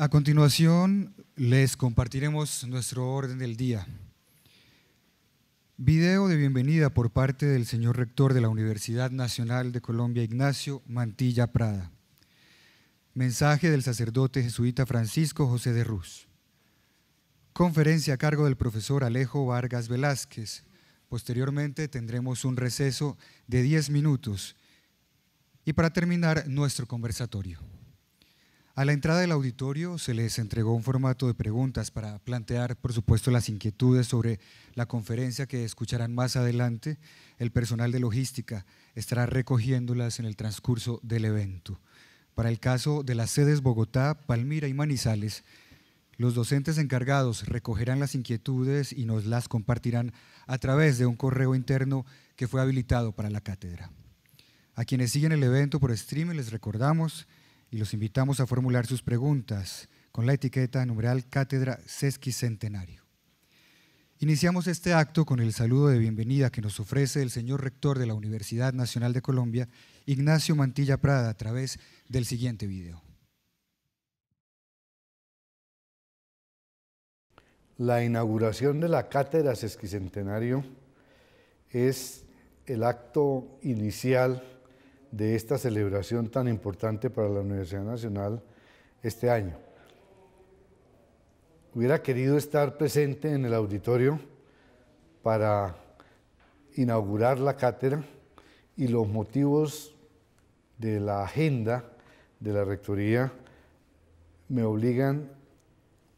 A continuación, les compartiremos nuestro orden del día. Video de bienvenida por parte del señor rector de la Universidad Nacional de Colombia, Ignacio Mantilla Prada. Mensaje del sacerdote jesuita Francisco José de Ruz. Conferencia a cargo del profesor Alejo Vargas Velázquez. Posteriormente tendremos un receso de 10 minutos y para terminar nuestro conversatorio. A la entrada del auditorio se les entregó un formato de preguntas para plantear, por supuesto, las inquietudes sobre la conferencia que escucharán más adelante. El personal de logística estará recogiéndolas en el transcurso del evento. Para el caso de las sedes Bogotá, Palmira y Manizales, los docentes encargados recogerán las inquietudes y nos las compartirán a través de un correo interno que fue habilitado para la cátedra. A quienes siguen el evento por streaming les recordamos y los invitamos a formular sus preguntas con la etiqueta numeral Cátedra Sesquicentenario. Iniciamos este acto con el saludo de bienvenida que nos ofrece el señor rector de la Universidad Nacional de Colombia, Ignacio Mantilla Prada, a través del siguiente video. La inauguración de la Cátedra Sesquicentenario es el acto inicial de esta celebración tan importante para la Universidad Nacional este año. Hubiera querido estar presente en el auditorio para inaugurar la cátedra y los motivos de la agenda de la Rectoría me obligan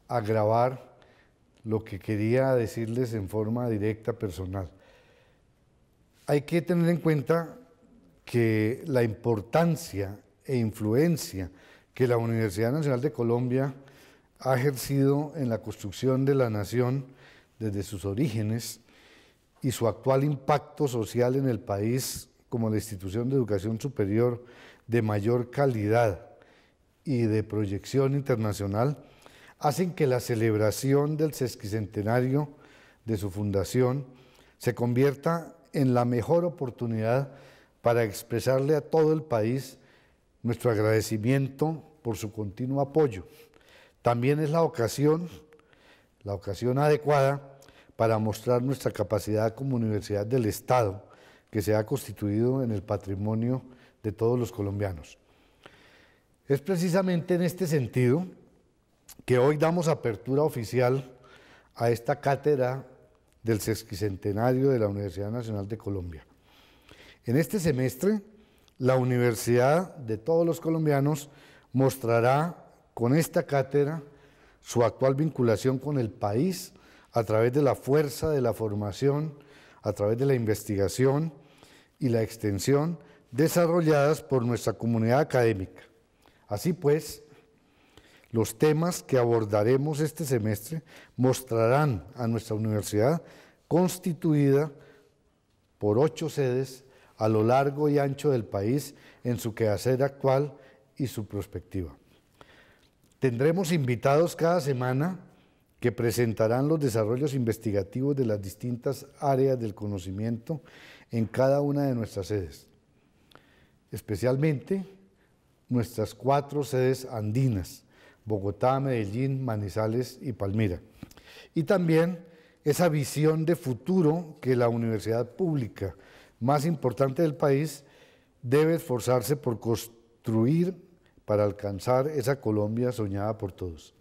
a grabar lo que quería decirles en forma directa personal. Hay que tener en cuenta que la importancia e influencia que la Universidad Nacional de Colombia ha ejercido en la construcción de la nación desde sus orígenes y su actual impacto social en el país como la institución de educación superior de mayor calidad y de proyección internacional, hacen que la celebración del sesquicentenario de su fundación se convierta en la mejor oportunidad para expresarle a todo el país nuestro agradecimiento por su continuo apoyo. También es la ocasión, la ocasión adecuada para mostrar nuestra capacidad como Universidad del Estado, que se ha constituido en el patrimonio de todos los colombianos. Es precisamente en este sentido que hoy damos apertura oficial a esta cátedra del sesquicentenario de la Universidad Nacional de Colombia. En este semestre, la Universidad de todos los colombianos mostrará con esta cátedra su actual vinculación con el país a través de la fuerza de la formación, a través de la investigación y la extensión desarrolladas por nuestra comunidad académica. Así pues, los temas que abordaremos este semestre mostrarán a nuestra universidad constituida por ocho sedes a lo largo y ancho del país en su quehacer actual y su perspectiva. Tendremos invitados cada semana que presentarán los desarrollos investigativos de las distintas áreas del conocimiento en cada una de nuestras sedes, especialmente nuestras cuatro sedes andinas, Bogotá, Medellín, Manizales y Palmira. Y también esa visión de futuro que la universidad pública más importante del país, debe esforzarse por construir para alcanzar esa Colombia soñada por todos.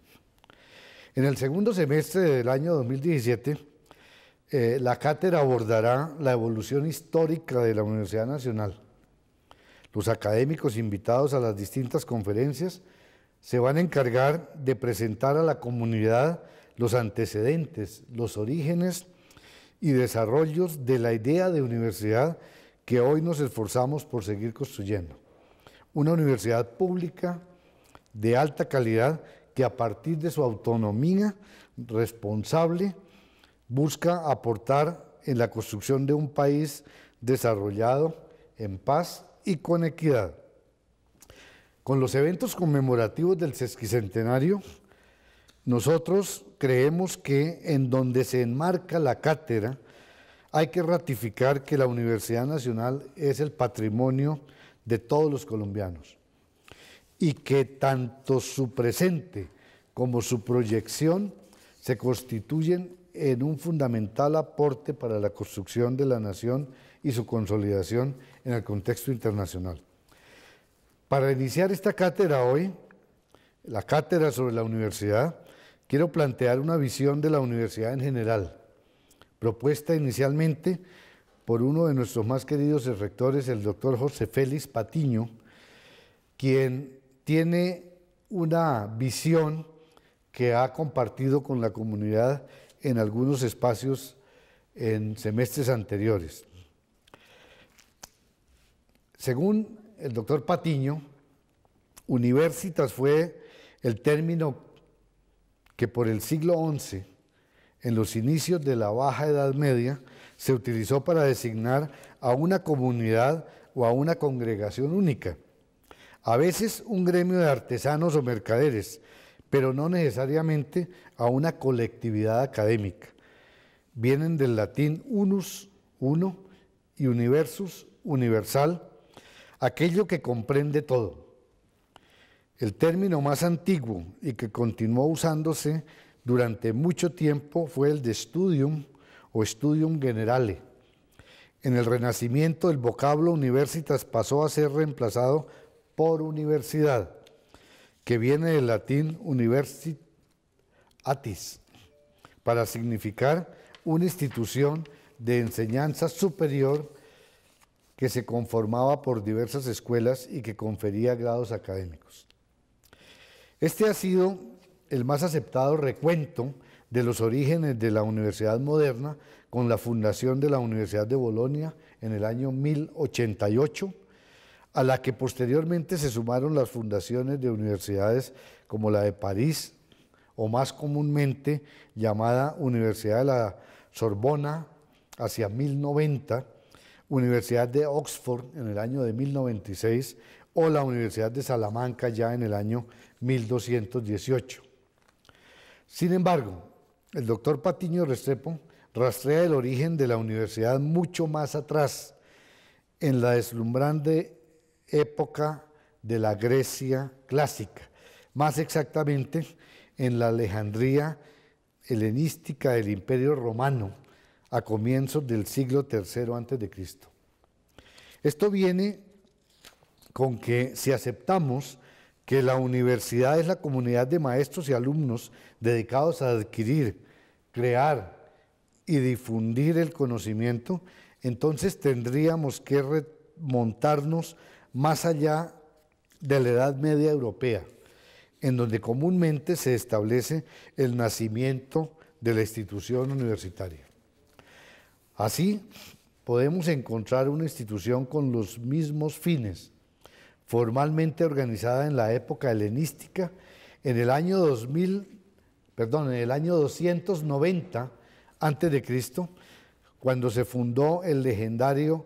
En el segundo semestre del año 2017, eh, la cátedra abordará la evolución histórica de la Universidad Nacional. Los académicos invitados a las distintas conferencias se van a encargar de presentar a la comunidad los antecedentes, los orígenes, y desarrollos de la idea de universidad que hoy nos esforzamos por seguir construyendo. Una universidad pública de alta calidad que a partir de su autonomía responsable busca aportar en la construcción de un país desarrollado en paz y con equidad. Con los eventos conmemorativos del sesquicentenario, nosotros creemos que en donde se enmarca la cátedra, hay que ratificar que la Universidad Nacional es el patrimonio de todos los colombianos y que tanto su presente como su proyección se constituyen en un fundamental aporte para la construcción de la nación y su consolidación en el contexto internacional. Para iniciar esta cátedra hoy, la cátedra sobre la universidad, quiero plantear una visión de la universidad en general, propuesta inicialmente por uno de nuestros más queridos rectores, el doctor José Félix Patiño, quien tiene una visión que ha compartido con la comunidad en algunos espacios en semestres anteriores. Según el doctor Patiño, universitas fue el término que por el siglo XI, en los inicios de la Baja Edad Media, se utilizó para designar a una comunidad o a una congregación única, a veces un gremio de artesanos o mercaderes, pero no necesariamente a una colectividad académica. Vienen del latín unus, uno, y universus, universal, aquello que comprende todo. El término más antiguo y que continuó usándose durante mucho tiempo fue el de studium o studium generale. En el Renacimiento el vocablo universitas pasó a ser reemplazado por universidad, que viene del latín universitatis, para significar una institución de enseñanza superior que se conformaba por diversas escuelas y que confería grados académicos. Este ha sido el más aceptado recuento de los orígenes de la Universidad Moderna con la fundación de la Universidad de Bolonia en el año 1088, a la que posteriormente se sumaron las fundaciones de universidades como la de París, o más comúnmente llamada Universidad de la Sorbona hacia 1090, Universidad de Oxford en el año de 1096 o la Universidad de Salamanca ya en el año 1218. Sin embargo, el doctor Patiño Restrepo rastrea el origen de la universidad mucho más atrás, en la deslumbrante época de la Grecia clásica, más exactamente en la Alejandría helenística del Imperio Romano a comienzos del siglo III a.C. Esto viene con que si aceptamos que la universidad es la comunidad de maestros y alumnos dedicados a adquirir, crear y difundir el conocimiento, entonces tendríamos que remontarnos más allá de la Edad Media Europea, en donde comúnmente se establece el nacimiento de la institución universitaria. Así, podemos encontrar una institución con los mismos fines formalmente organizada en la época helenística, en el año 2000, perdón, en el año 290 a.C., cuando se fundó el legendario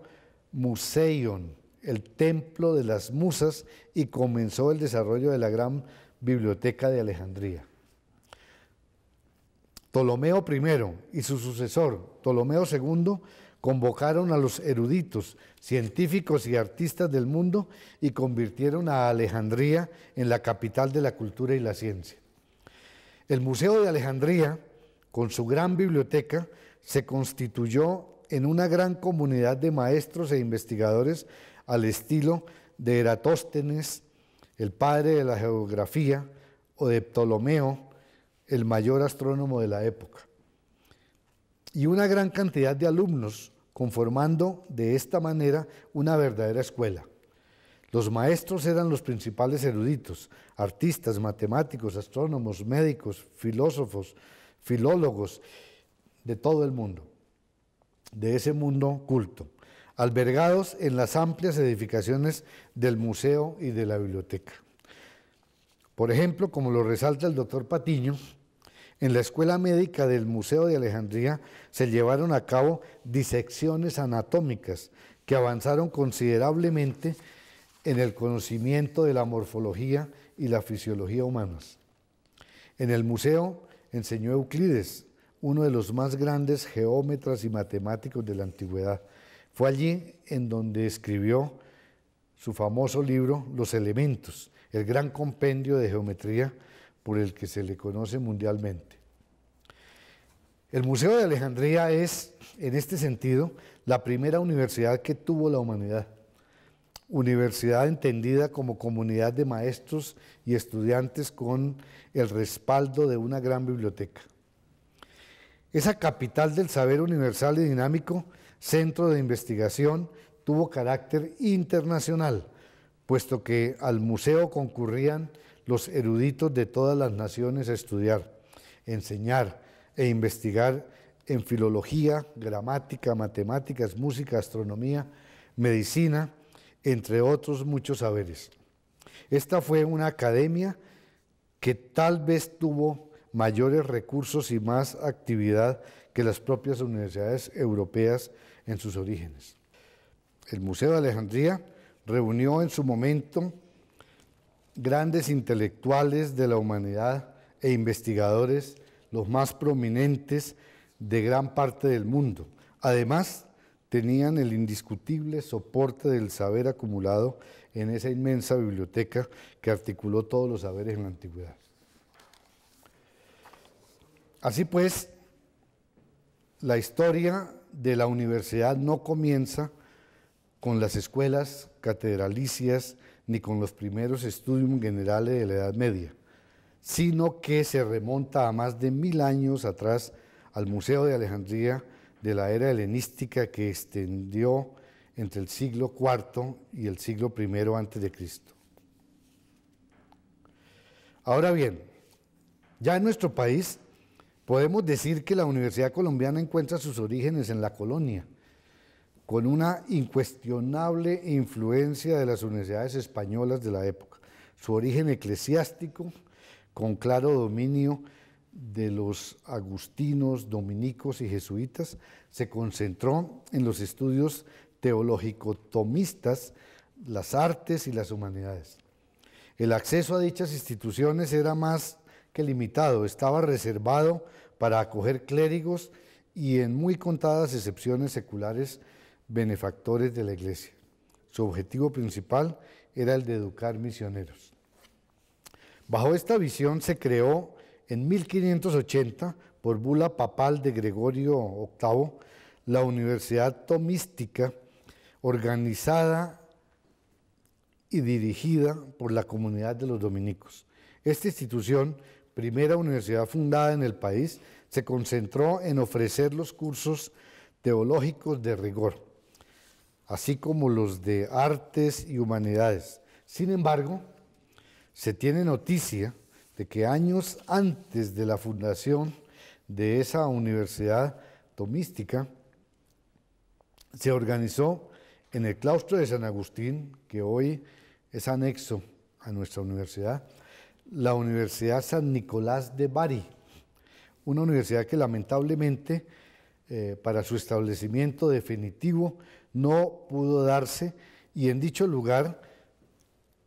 Museion, el templo de las musas y comenzó el desarrollo de la gran biblioteca de Alejandría. Ptolomeo I y su sucesor, Ptolomeo II, convocaron a los eruditos, científicos y artistas del mundo y convirtieron a Alejandría en la capital de la cultura y la ciencia. El Museo de Alejandría, con su gran biblioteca, se constituyó en una gran comunidad de maestros e investigadores al estilo de Eratóstenes, el padre de la geografía, o de Ptolomeo, el mayor astrónomo de la época. Y una gran cantidad de alumnos conformando de esta manera una verdadera escuela. Los maestros eran los principales eruditos, artistas, matemáticos, astrónomos, médicos, filósofos, filólogos de todo el mundo, de ese mundo culto, albergados en las amplias edificaciones del museo y de la biblioteca. Por ejemplo, como lo resalta el doctor Patiño, en la Escuela Médica del Museo de Alejandría se llevaron a cabo disecciones anatómicas que avanzaron considerablemente en el conocimiento de la morfología y la fisiología humanas. En el museo enseñó Euclides, uno de los más grandes geómetras y matemáticos de la antigüedad. Fue allí en donde escribió su famoso libro Los Elementos, el gran compendio de geometría por el que se le conoce mundialmente. El Museo de Alejandría es, en este sentido, la primera universidad que tuvo la humanidad. Universidad entendida como comunidad de maestros y estudiantes con el respaldo de una gran biblioteca. Esa capital del saber universal y dinámico, centro de investigación, tuvo carácter internacional, puesto que al museo concurrían los eruditos de todas las naciones estudiar, enseñar e investigar en filología, gramática, matemáticas, música, astronomía, medicina, entre otros muchos saberes. Esta fue una academia que tal vez tuvo mayores recursos y más actividad que las propias universidades europeas en sus orígenes. El Museo de Alejandría reunió en su momento grandes intelectuales de la humanidad e investigadores, los más prominentes de gran parte del mundo. Además, tenían el indiscutible soporte del saber acumulado en esa inmensa biblioteca que articuló todos los saberes en la antigüedad. Así pues, la historia de la universidad no comienza con las escuelas catedralicias ni con los primeros estudium generales de la Edad Media, sino que se remonta a más de mil años atrás al Museo de Alejandría de la era helenística que extendió entre el siglo IV y el siglo I Cristo. Ahora bien, ya en nuestro país podemos decir que la Universidad Colombiana encuentra sus orígenes en la colonia con una incuestionable influencia de las universidades españolas de la época. Su origen eclesiástico, con claro dominio de los agustinos, dominicos y jesuitas, se concentró en los estudios teológico-tomistas, las artes y las humanidades. El acceso a dichas instituciones era más que limitado, estaba reservado para acoger clérigos y en muy contadas excepciones seculares benefactores de la iglesia. Su objetivo principal era el de educar misioneros. Bajo esta visión se creó en 1580, por bula papal de Gregorio VIII, la Universidad Tomística, organizada y dirigida por la comunidad de los dominicos. Esta institución, primera universidad fundada en el país, se concentró en ofrecer los cursos teológicos de rigor así como los de artes y humanidades. Sin embargo, se tiene noticia de que años antes de la fundación de esa universidad tomística, se organizó en el claustro de San Agustín, que hoy es anexo a nuestra universidad, la Universidad San Nicolás de Bari, una universidad que lamentablemente eh, para su establecimiento definitivo no pudo darse y en dicho lugar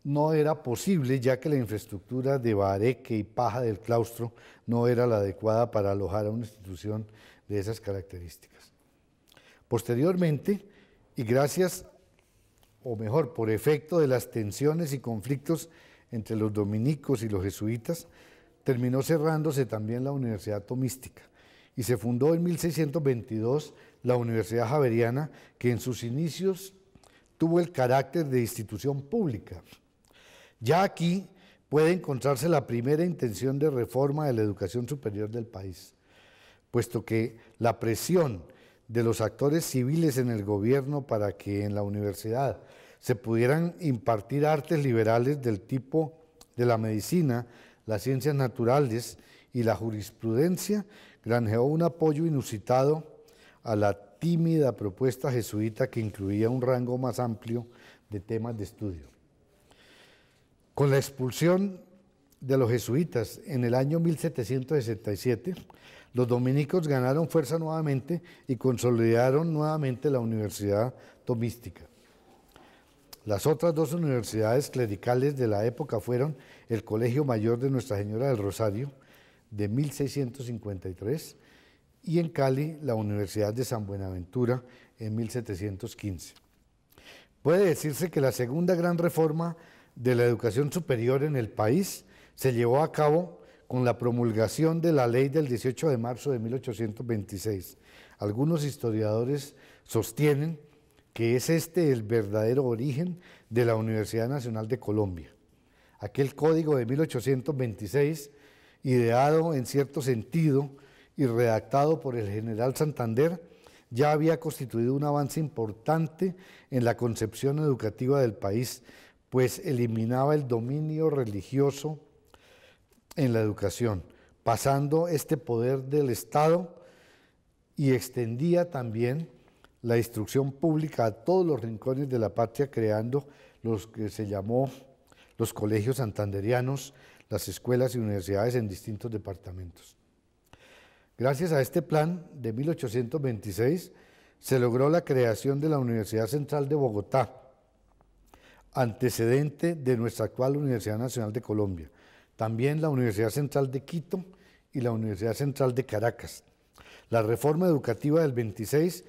no era posible ya que la infraestructura de bareque y paja del claustro no era la adecuada para alojar a una institución de esas características. Posteriormente, y gracias, o mejor, por efecto de las tensiones y conflictos entre los dominicos y los jesuitas, terminó cerrándose también la Universidad Tomística y se fundó en 1622 la Universidad Javeriana, que en sus inicios tuvo el carácter de institución pública. Ya aquí puede encontrarse la primera intención de reforma de la educación superior del país, puesto que la presión de los actores civiles en el gobierno para que en la universidad se pudieran impartir artes liberales del tipo de la medicina, las ciencias naturales y la jurisprudencia, granjeó un apoyo inusitado a la tímida propuesta jesuita que incluía un rango más amplio de temas de estudio. Con la expulsión de los jesuitas en el año 1767, los dominicos ganaron fuerza nuevamente y consolidaron nuevamente la Universidad Tomística. Las otras dos universidades clericales de la época fueron el Colegio Mayor de Nuestra Señora del Rosario de 1653 y en Cali la Universidad de San Buenaventura en 1715. Puede decirse que la segunda gran reforma de la educación superior en el país se llevó a cabo con la promulgación de la ley del 18 de marzo de 1826. Algunos historiadores sostienen que es este el verdadero origen de la Universidad Nacional de Colombia. Aquel código de 1826, ideado en cierto sentido y redactado por el general Santander, ya había constituido un avance importante en la concepción educativa del país, pues eliminaba el dominio religioso en la educación, pasando este poder del Estado y extendía también la instrucción pública a todos los rincones de la patria, creando los que se llamó los colegios santanderianos, las escuelas y universidades en distintos departamentos. Gracias a este plan de 1826 se logró la creación de la Universidad Central de Bogotá, antecedente de nuestra actual Universidad Nacional de Colombia, también la Universidad Central de Quito y la Universidad Central de Caracas. La reforma educativa del 26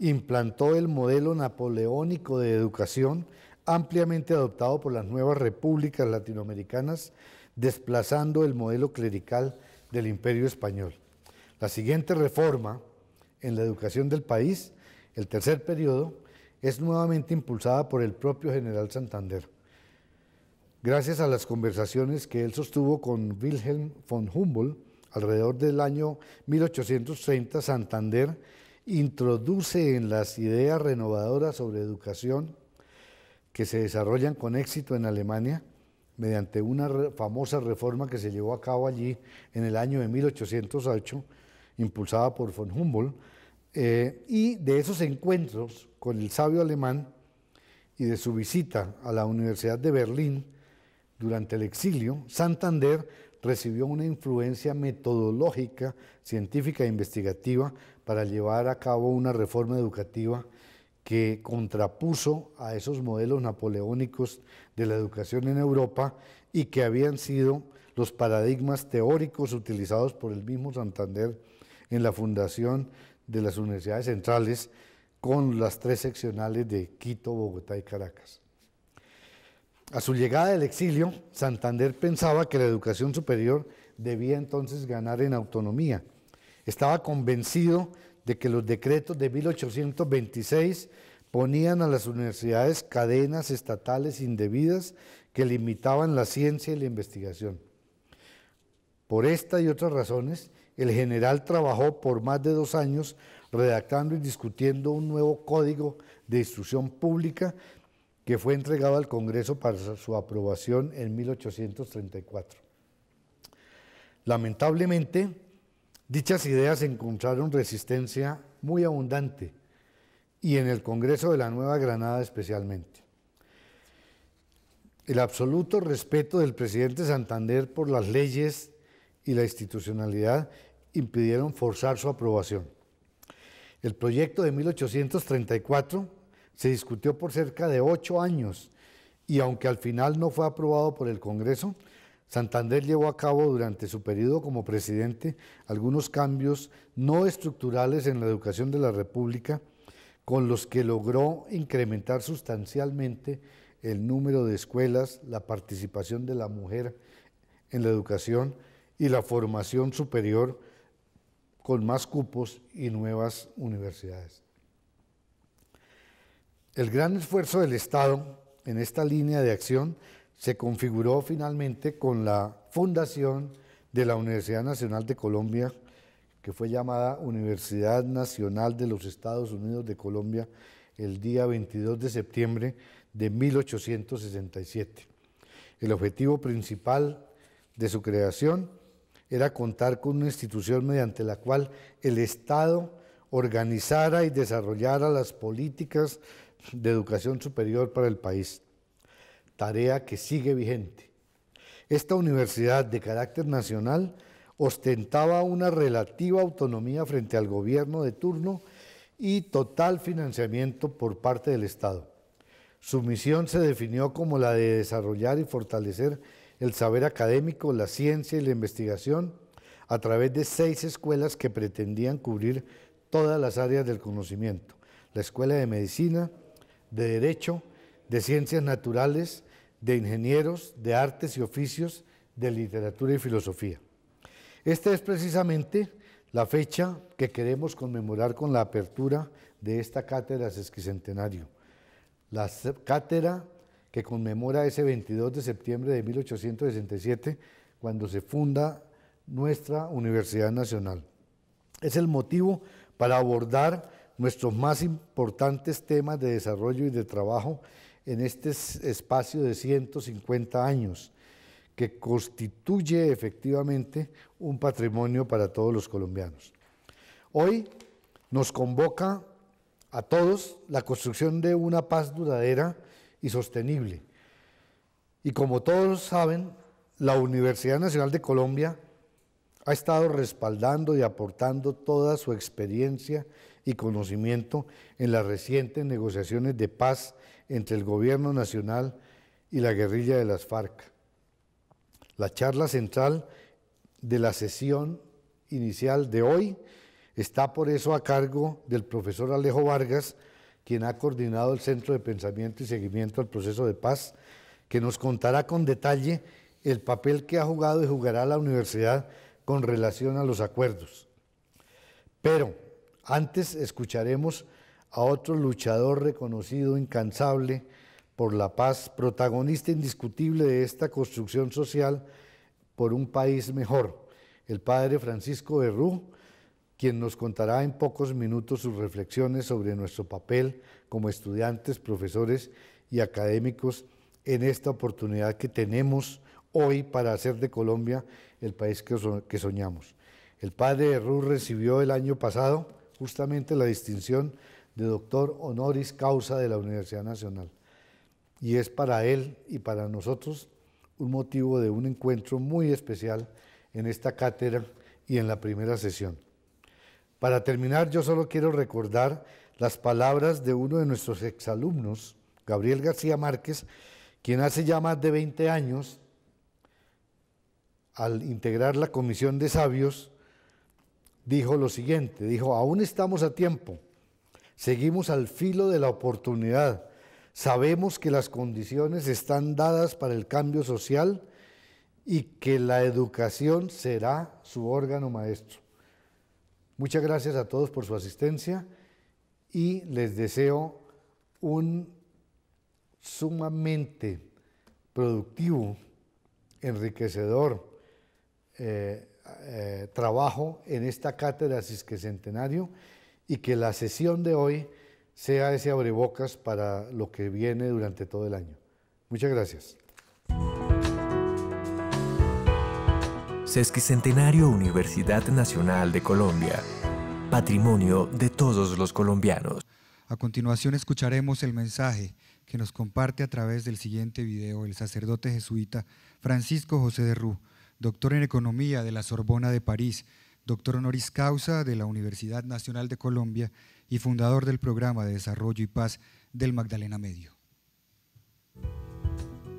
implantó el modelo napoleónico de educación ampliamente adoptado por las nuevas repúblicas latinoamericanas, desplazando el modelo clerical del imperio español. La siguiente reforma en la educación del país, el tercer periodo, es nuevamente impulsada por el propio general Santander. Gracias a las conversaciones que él sostuvo con Wilhelm von Humboldt alrededor del año 1830, Santander introduce en las ideas renovadoras sobre educación que se desarrollan con éxito en Alemania mediante una famosa reforma que se llevó a cabo allí en el año de 1808 impulsada por von Humboldt, eh, y de esos encuentros con el sabio alemán y de su visita a la Universidad de Berlín durante el exilio, Santander recibió una influencia metodológica, científica e investigativa para llevar a cabo una reforma educativa que contrapuso a esos modelos napoleónicos de la educación en Europa y que habían sido los paradigmas teóricos utilizados por el mismo Santander en la fundación de las universidades centrales con las tres seccionales de Quito, Bogotá y Caracas. A su llegada del exilio, Santander pensaba que la educación superior debía entonces ganar en autonomía. Estaba convencido de que los decretos de 1826 ponían a las universidades cadenas estatales indebidas que limitaban la ciencia y la investigación. Por esta y otras razones, el general trabajó por más de dos años redactando y discutiendo un nuevo código de instrucción pública que fue entregado al Congreso para su aprobación en 1834. Lamentablemente, dichas ideas encontraron resistencia muy abundante y en el Congreso de la Nueva Granada especialmente. El absoluto respeto del presidente Santander por las leyes y la institucionalidad impidieron forzar su aprobación. El proyecto de 1834 se discutió por cerca de ocho años y aunque al final no fue aprobado por el Congreso, Santander llevó a cabo durante su periodo como presidente algunos cambios no estructurales en la educación de la República, con los que logró incrementar sustancialmente el número de escuelas, la participación de la mujer en la educación, y la formación superior con más cupos y nuevas universidades. El gran esfuerzo del Estado en esta línea de acción se configuró finalmente con la fundación de la Universidad Nacional de Colombia, que fue llamada Universidad Nacional de los Estados Unidos de Colombia el día 22 de septiembre de 1867. El objetivo principal de su creación era contar con una institución mediante la cual el Estado organizara y desarrollara las políticas de educación superior para el país, tarea que sigue vigente. Esta universidad de carácter nacional ostentaba una relativa autonomía frente al gobierno de turno y total financiamiento por parte del Estado. Su misión se definió como la de desarrollar y fortalecer el saber académico, la ciencia y la investigación a través de seis escuelas que pretendían cubrir todas las áreas del conocimiento. La Escuela de Medicina, de Derecho, de Ciencias Naturales, de Ingenieros, de Artes y Oficios, de Literatura y Filosofía. Esta es precisamente la fecha que queremos conmemorar con la apertura de esta cátedra sesquicentenario, la cátedra que conmemora ese 22 de septiembre de 1867, cuando se funda nuestra Universidad Nacional. Es el motivo para abordar nuestros más importantes temas de desarrollo y de trabajo en este espacio de 150 años, que constituye efectivamente un patrimonio para todos los colombianos. Hoy nos convoca a todos la construcción de una paz duradera y sostenible. Y como todos saben, la Universidad Nacional de Colombia ha estado respaldando y aportando toda su experiencia y conocimiento en las recientes negociaciones de paz entre el gobierno nacional y la guerrilla de las FARC. La charla central de la sesión inicial de hoy está por eso a cargo del profesor Alejo Vargas, quien ha coordinado el Centro de Pensamiento y Seguimiento al Proceso de Paz, que nos contará con detalle el papel que ha jugado y jugará la universidad con relación a los acuerdos. Pero antes escucharemos a otro luchador reconocido, incansable, por la paz, protagonista indiscutible de esta construcción social por un país mejor, el padre Francisco Berrú, quien nos contará en pocos minutos sus reflexiones sobre nuestro papel como estudiantes, profesores y académicos en esta oportunidad que tenemos hoy para hacer de Colombia el país que, soñamos. El padre Ruz recibió el año pasado justamente la distinción de doctor honoris causa de la Universidad Nacional. Y es para él y para nosotros un motivo de un encuentro muy especial en esta cátedra y en la primera sesión. Para terminar, yo solo quiero recordar las palabras de uno de nuestros exalumnos, Gabriel García Márquez, quien hace ya más de 20 años, al integrar la Comisión de Sabios, dijo lo siguiente, dijo, aún estamos a tiempo, seguimos al filo de la oportunidad, sabemos que las condiciones están dadas para el cambio social y que la educación será su órgano maestro. Muchas gracias a todos por su asistencia y les deseo un sumamente productivo, enriquecedor eh, eh, trabajo en esta cátedra Cisquecentenario y que la sesión de hoy sea ese abrebocas para lo que viene durante todo el año. Muchas gracias. Sesquicentenario Universidad Nacional de Colombia. Patrimonio de todos los colombianos. A continuación escucharemos el mensaje que nos comparte a través del siguiente video el sacerdote jesuita Francisco José de Rú, doctor en Economía de la Sorbona de París, doctor honoris causa de la Universidad Nacional de Colombia y fundador del Programa de Desarrollo y Paz del Magdalena Medio.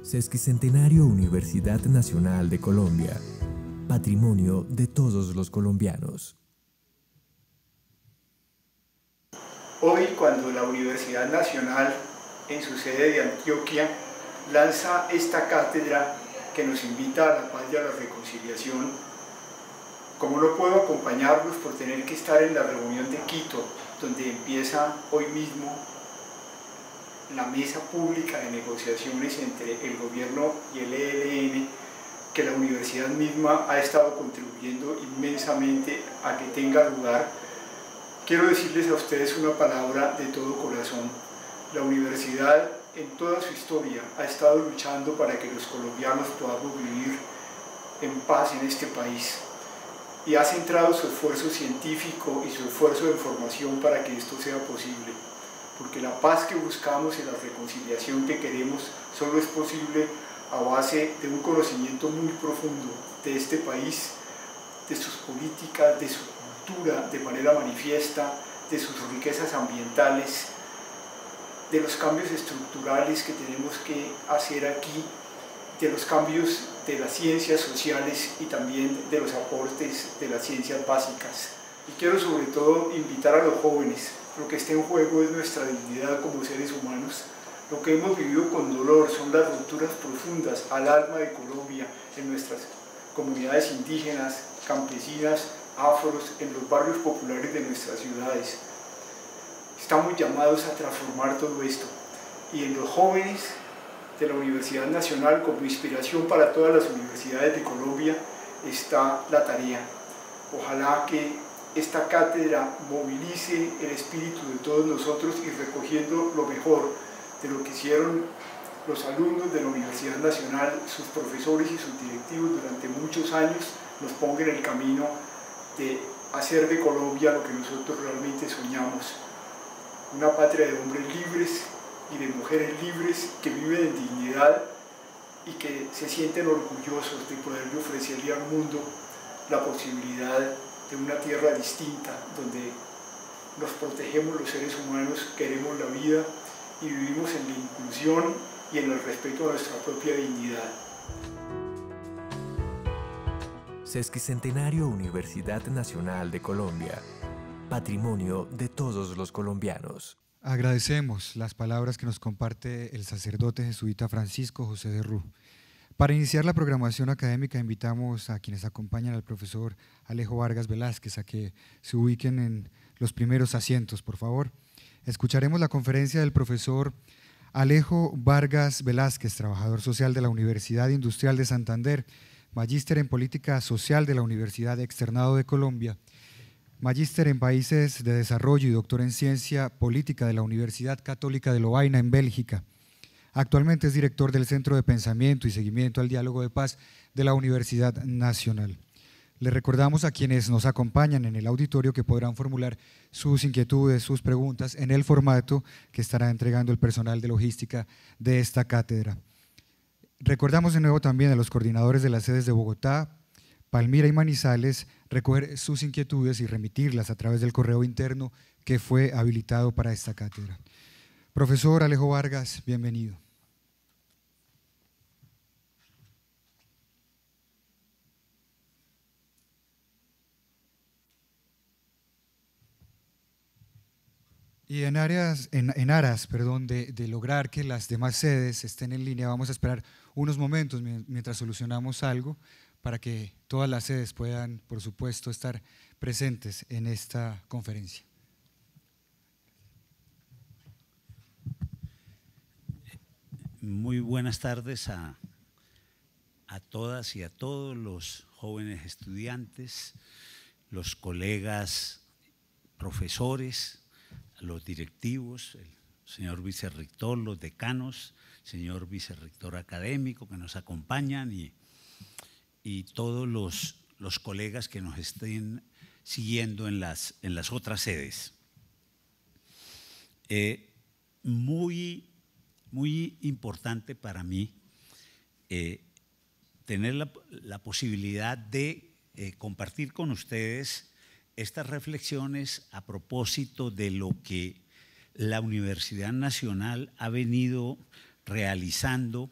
Sesquicentenario Universidad Nacional de Colombia patrimonio de todos los colombianos. Hoy, cuando la Universidad Nacional, en su sede de Antioquia, lanza esta cátedra que nos invita a la paz y a la reconciliación, ¿cómo no puedo acompañarlos por tener que estar en la reunión de Quito, donde empieza hoy mismo la mesa pública de negociaciones entre el gobierno y el ELN que la universidad misma ha estado contribuyendo inmensamente a que tenga lugar, quiero decirles a ustedes una palabra de todo corazón. La universidad en toda su historia ha estado luchando para que los colombianos podamos vivir en paz en este país y ha centrado su esfuerzo científico y su esfuerzo de formación para que esto sea posible, porque la paz que buscamos y la reconciliación que queremos solo es posible a base de un conocimiento muy profundo de este país, de sus políticas, de su cultura de manera manifiesta, de sus riquezas ambientales, de los cambios estructurales que tenemos que hacer aquí, de los cambios de las ciencias sociales y también de los aportes de las ciencias básicas. Y quiero sobre todo invitar a los jóvenes, lo que está en juego es nuestra dignidad como seres humanos, lo que hemos vivido con dolor son las rupturas profundas al alma de Colombia, en nuestras comunidades indígenas, campesinas, afros, en los barrios populares de nuestras ciudades. Estamos llamados a transformar todo esto. Y en los jóvenes de la Universidad Nacional, como inspiración para todas las universidades de Colombia, está la tarea. Ojalá que esta cátedra movilice el espíritu de todos nosotros y recogiendo lo mejor de lo que hicieron los alumnos de la Universidad Nacional, sus profesores y sus directivos durante muchos años, nos ponga en el camino de hacer de Colombia lo que nosotros realmente soñamos, una patria de hombres libres y de mujeres libres que viven en dignidad y que se sienten orgullosos de poder ofrecerle al mundo la posibilidad de una tierra distinta, donde nos protegemos los seres humanos, queremos la vida, y vivimos en la inclusión y en el respeto a nuestra propia dignidad. Sesquicentenario Universidad Nacional de Colombia, patrimonio de todos los colombianos. Agradecemos las palabras que nos comparte el sacerdote jesuita Francisco José de Rú. Para iniciar la programación académica invitamos a quienes acompañan al profesor Alejo Vargas Velázquez a que se ubiquen en los primeros asientos, por favor. Escucharemos la conferencia del profesor Alejo Vargas Velázquez, trabajador social de la Universidad Industrial de Santander, magíster en Política Social de la Universidad Externado de Colombia, magíster en Países de Desarrollo y doctor en Ciencia Política de la Universidad Católica de Lovaina, en Bélgica. Actualmente es director del Centro de Pensamiento y Seguimiento al Diálogo de Paz de la Universidad Nacional. Le recordamos a quienes nos acompañan en el auditorio que podrán formular sus inquietudes, sus preguntas en el formato que estará entregando el personal de logística de esta cátedra. Recordamos de nuevo también a los coordinadores de las sedes de Bogotá, Palmira y Manizales recoger sus inquietudes y remitirlas a través del correo interno que fue habilitado para esta cátedra. Profesor Alejo Vargas, bienvenido. Y en, áreas, en, aras perdón, de, de, lograr que las demás sedes estén en línea, vamos a esperar unos momentos mientras solucionamos algo para que todas las sedes puedan, por supuesto, estar presentes en esta conferencia. Muy buenas tardes a, a todas y a todos los jóvenes estudiantes, los colegas profesores los directivos, el señor vicerrector, los decanos, señor vicerrector académico que nos acompañan y, todos los, colegas que nos estén siguiendo en las, en las otras sedes. Eh, muy, muy importante para mí eh, tener la, posibilidad de eh, compartir con ustedes estas reflexiones a propósito de lo que la Universidad Nacional ha venido realizando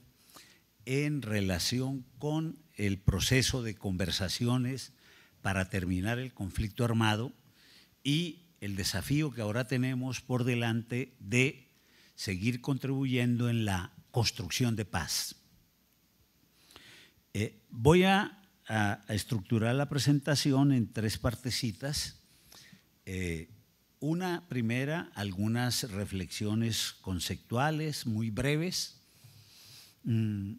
en relación con el proceso de conversaciones para terminar el conflicto armado y el desafío que ahora tenemos por delante de seguir contribuyendo en la construcción de paz. Eh, voy a a, estructurar la presentación en tres partecitas. Eh, una primera, algunas reflexiones conceptuales muy breves mm,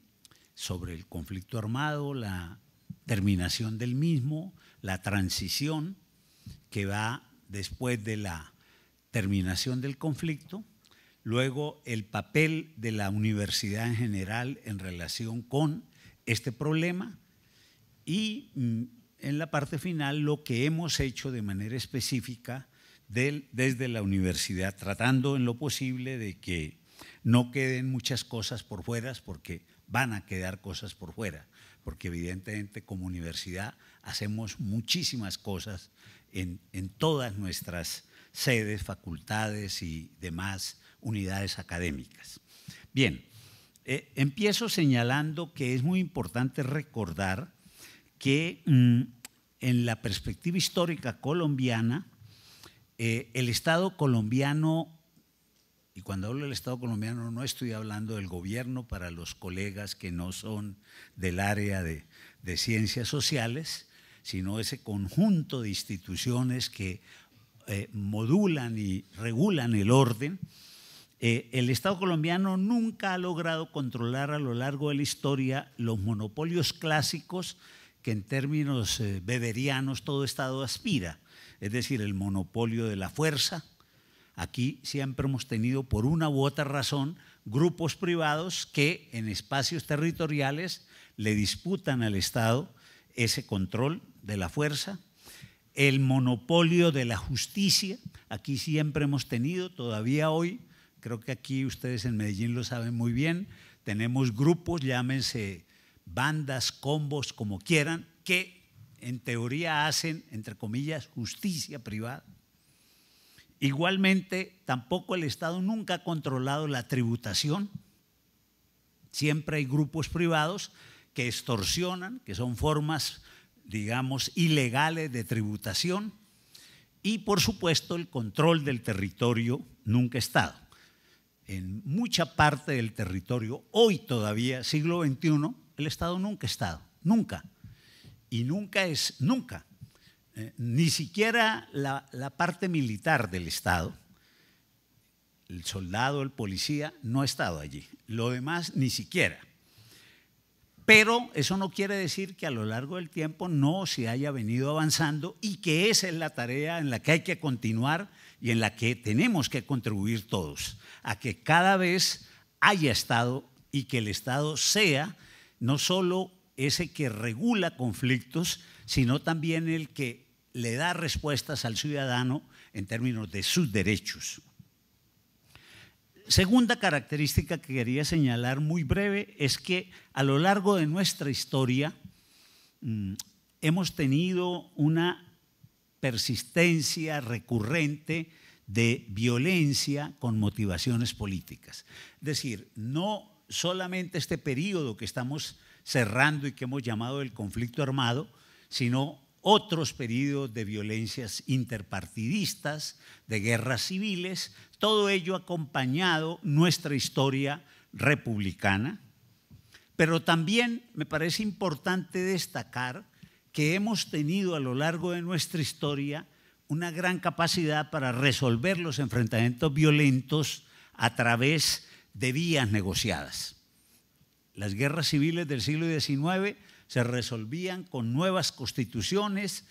sobre el conflicto armado, la terminación del mismo, la transición que va después de la terminación del conflicto, luego el papel de la universidad en general en relación con este problema y mm, en la parte final lo que hemos hecho de manera específica desde la universidad, tratando en lo posible de que no queden muchas cosas por fuera, porque van a quedar cosas por fuera, porque evidentemente como universidad hacemos muchísimas cosas en, todas nuestras sedes, facultades y demás unidades académicas. Bien, eh, empiezo señalando que es muy importante recordar que mm, en la perspectiva histórica colombiana, eh, el Estado colombiano, y cuando hablo del Estado colombiano no estoy hablando del gobierno para los colegas que no son del área de, ciencias sociales, sino ese conjunto de instituciones que eh, modulan y regulan el orden, eh, el Estado colombiano nunca ha logrado controlar a lo largo de la historia los monopolios clásicos que en términos eh, beberianos todo Estado aspira, es decir, el monopolio de la fuerza. Aquí siempre hemos tenido, por una u otra razón, grupos privados que en espacios territoriales le disputan al Estado ese control de la fuerza, el monopolio de la justicia, aquí siempre hemos tenido, todavía hoy, creo que aquí ustedes en Medellín lo saben muy bien, tenemos grupos, llámense bandas, combos, como quieran, que en teoría hacen, entre comillas, justicia privada. Igualmente, tampoco el Estado nunca ha controlado la tributación. Siempre hay grupos privados que extorsionan, que son formas, digamos, ilegales de tributación. Y, por supuesto, el control del territorio nunca ha estado. En mucha parte del territorio, hoy todavía, siglo XXI, el Estado nunca ha estado, nunca. Y nunca es, nunca. Eh, ni siquiera la parte militar del Estado, el soldado, el policía, no ha estado allí. Lo demás ni siquiera. Pero eso no quiere decir que a lo largo del tiempo no se haya venido avanzando y que esa es la tarea en la que hay que continuar y en la que tenemos que contribuir todos, a que cada vez haya Estado y que el Estado sea no solo ese que regula conflictos, sino también el que le da respuestas al ciudadano en términos de sus derechos. Segunda característica que quería señalar muy breve es que a lo largo de nuestra historia mm, hemos tenido una persistencia recurrente de violencia con motivaciones políticas. Es decir, no solamente este periodo que estamos cerrando y que hemos llamado el conflicto armado, sino otros periodos de violencias interpartidistas, de guerras civiles, todo ello acompañado nuestra historia republicana. Pero también me parece importante destacar que hemos tenido a lo largo de nuestra historia una gran capacidad para resolver los enfrentamientos violentos a través de vías negociadas. Las guerras civiles del siglo XIX se resolvían con nuevas constituciones,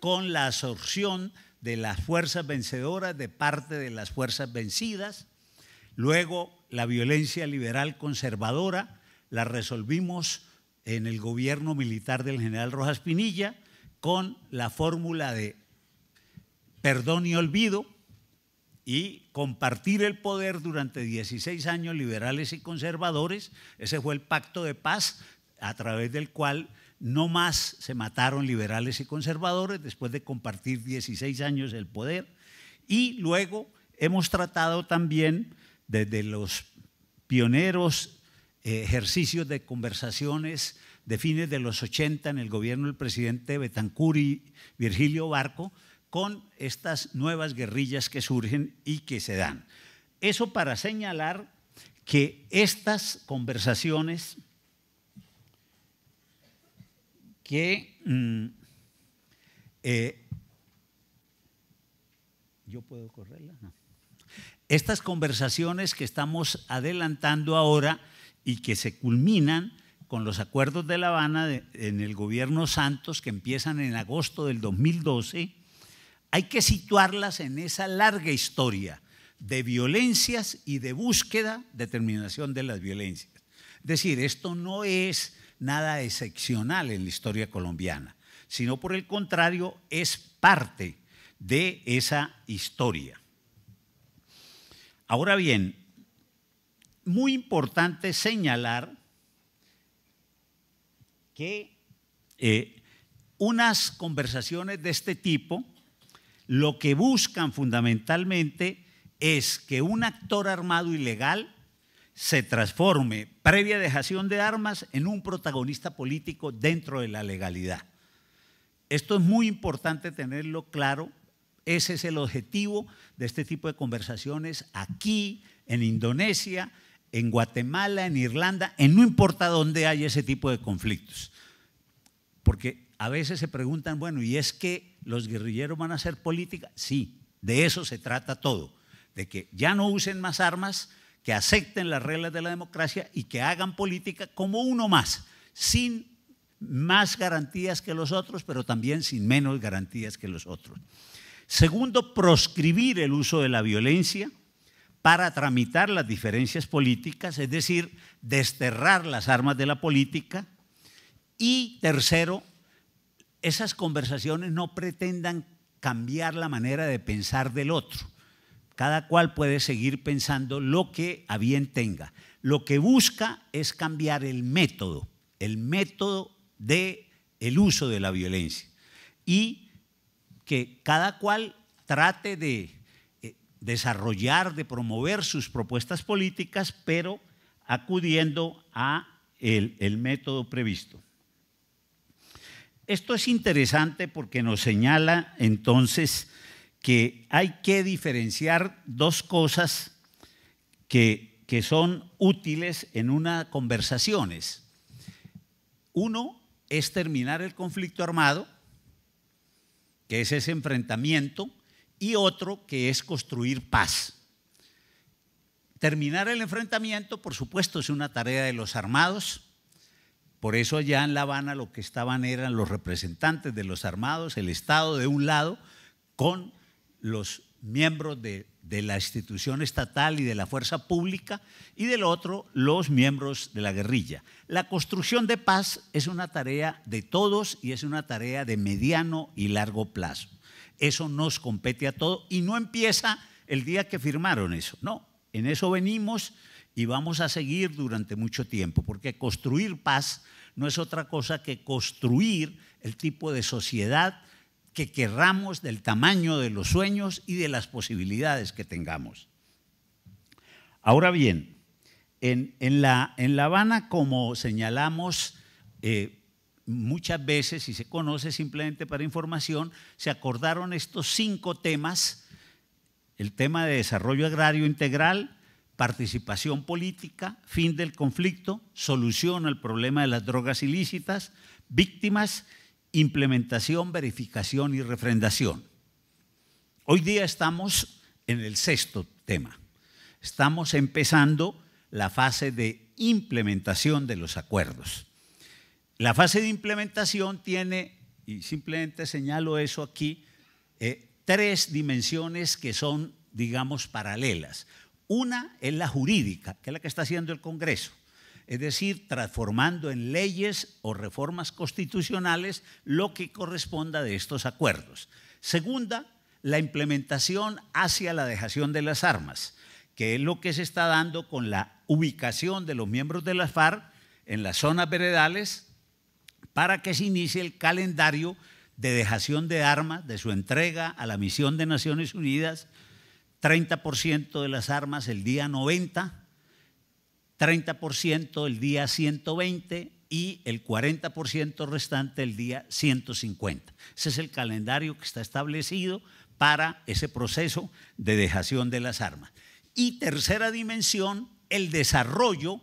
con la absorción de las fuerzas vencedoras de parte de las fuerzas vencidas. Luego, la violencia liberal conservadora la resolvimos en el gobierno militar del general Rojas Pinilla con la fórmula de perdón y olvido, y compartir el poder durante 16 años liberales y conservadores. Ese fue el pacto de paz a través del cual no más se mataron liberales y conservadores después de compartir 16 años el poder. Y luego hemos tratado también desde los pioneros eh, ejercicios de conversaciones de fines de los 80 en el gobierno del presidente Betancuri, Virgilio Barco, con estas nuevas guerrillas que surgen y que se dan. Eso para señalar que estas conversaciones que mm, eh, yo puedo Estas conversaciones que estamos adelantando ahora y que se culminan con los acuerdos de La Habana en el gobierno Santos que empiezan en agosto del 2012 hay que situarlas en esa larga historia de violencias y de búsqueda, determinación de las violencias. Es decir, esto no es nada excepcional en la historia colombiana, sino por el contrario, es parte de esa historia. Ahora bien, muy importante señalar que eh, unas conversaciones de este tipo lo que buscan fundamentalmente es que un actor armado ilegal se transforme, previa dejación de armas, en un protagonista político dentro de la legalidad. Esto es muy importante tenerlo claro. Ese es el objetivo de este tipo de conversaciones aquí, en Indonesia, en Guatemala, en Irlanda, en no importa dónde hay ese tipo de conflictos. Porque a veces se preguntan, bueno, ¿y es que ¿Los guerrilleros van a hacer política? Sí, de eso se trata todo, de que ya no usen más armas, que acepten las reglas de la democracia y que hagan política como uno más, sin más garantías que los otros, pero también sin menos garantías que los otros. Segundo, proscribir el uso de la violencia para tramitar las diferencias políticas, es decir, desterrar las armas de la política. Y tercero, esas conversaciones no pretendan cambiar la manera de pensar del otro. Cada cual puede seguir pensando lo que a bien tenga. Lo que busca es cambiar el método, el método de el uso de la violencia y que cada cual trate de eh, desarrollar, de promover sus propuestas políticas, pero acudiendo a el, el método previsto esto es interesante porque nos señala entonces que hay que diferenciar dos cosas que, son útiles en unas conversaciones. Uno es terminar el conflicto armado, que es ese enfrentamiento, y otro que es construir paz. Terminar el enfrentamiento, por supuesto, es una tarea de los armados, por eso allá en La Habana lo que estaban eran los representantes de los armados, el Estado de un lado, con los miembros de, de, la institución estatal y de la fuerza pública y del otro los miembros de la guerrilla. La construcción de paz es una tarea de todos y es una tarea de mediano y largo plazo. Eso nos compete a todos y no empieza el día que firmaron eso, no, en eso venimos y vamos a seguir durante mucho tiempo, porque construir paz no es otra cosa que construir el tipo de sociedad que querramos, del tamaño de los sueños y de las posibilidades que tengamos. Ahora bien, en, la, en la, Habana, como señalamos eh, muchas veces, y se conoce simplemente para información, se acordaron estos cinco temas, el tema de desarrollo agrario integral, participación política, fin del conflicto, solución al problema de las drogas ilícitas, víctimas, implementación, verificación y refrendación. Hoy día estamos en el sexto tema. Estamos empezando la fase de implementación de los acuerdos. La fase de implementación tiene, y simplemente señalo eso aquí, eh, tres dimensiones que son, digamos, paralelas. Una es la jurídica, que es la que está haciendo el Congreso, es decir, transformando en leyes o reformas constitucionales lo que corresponda de estos acuerdos. Segunda, la implementación hacia la dejación de las armas, que es lo que se está dando con la ubicación de los miembros de la FARC en las zonas veredales para que se inicie el calendario de dejación de armas, de su entrega a la misión de Naciones Unidas 30% de las armas el día 90, 30% el día 120 y el 40% restante el día 150. Ese es el calendario que está establecido para ese proceso de dejación de las armas. Y tercera dimensión, el desarrollo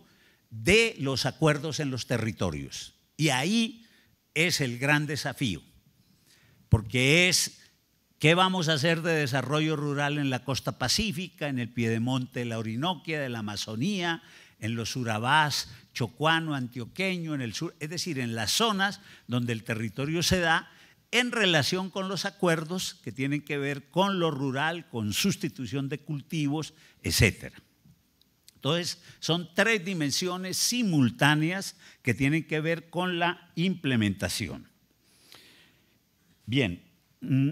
de los acuerdos en los territorios. Y ahí es el gran desafío, porque es ¿Qué vamos a hacer de desarrollo rural en la costa pacífica, en el piedemonte de la Orinoquia, de la Amazonía, en los Urabás, Chocuano, Antioqueño, en el sur? Es decir, en las zonas donde el territorio se da en relación con los acuerdos que tienen que ver con lo rural, con sustitución de cultivos, etc. Entonces, son tres dimensiones simultáneas que tienen que ver con la implementación. Bien, mm,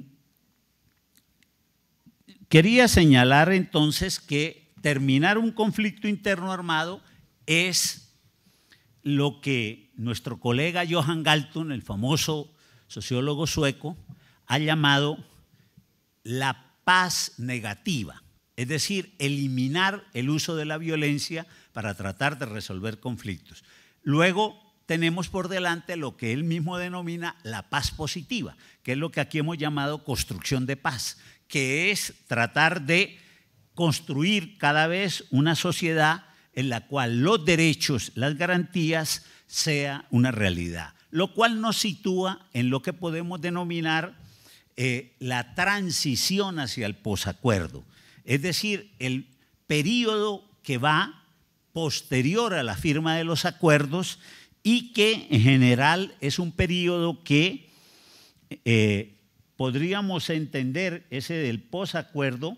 Quería señalar entonces que terminar un conflicto interno armado es lo que nuestro colega Johan Galton, el famoso sociólogo sueco, ha llamado la paz negativa, es decir, eliminar el uso de la violencia para tratar de resolver conflictos. Luego tenemos por delante lo que él mismo denomina la paz positiva, que es lo que aquí hemos llamado construcción de paz, que es tratar de construir cada vez una sociedad en la cual los derechos, las garantías, sea una realidad, lo cual nos sitúa en lo que podemos denominar eh, la transición hacia el posacuerdo, es decir, el periodo que va posterior a la firma de los acuerdos y que en general es un periodo que eh, podríamos entender ese del posacuerdo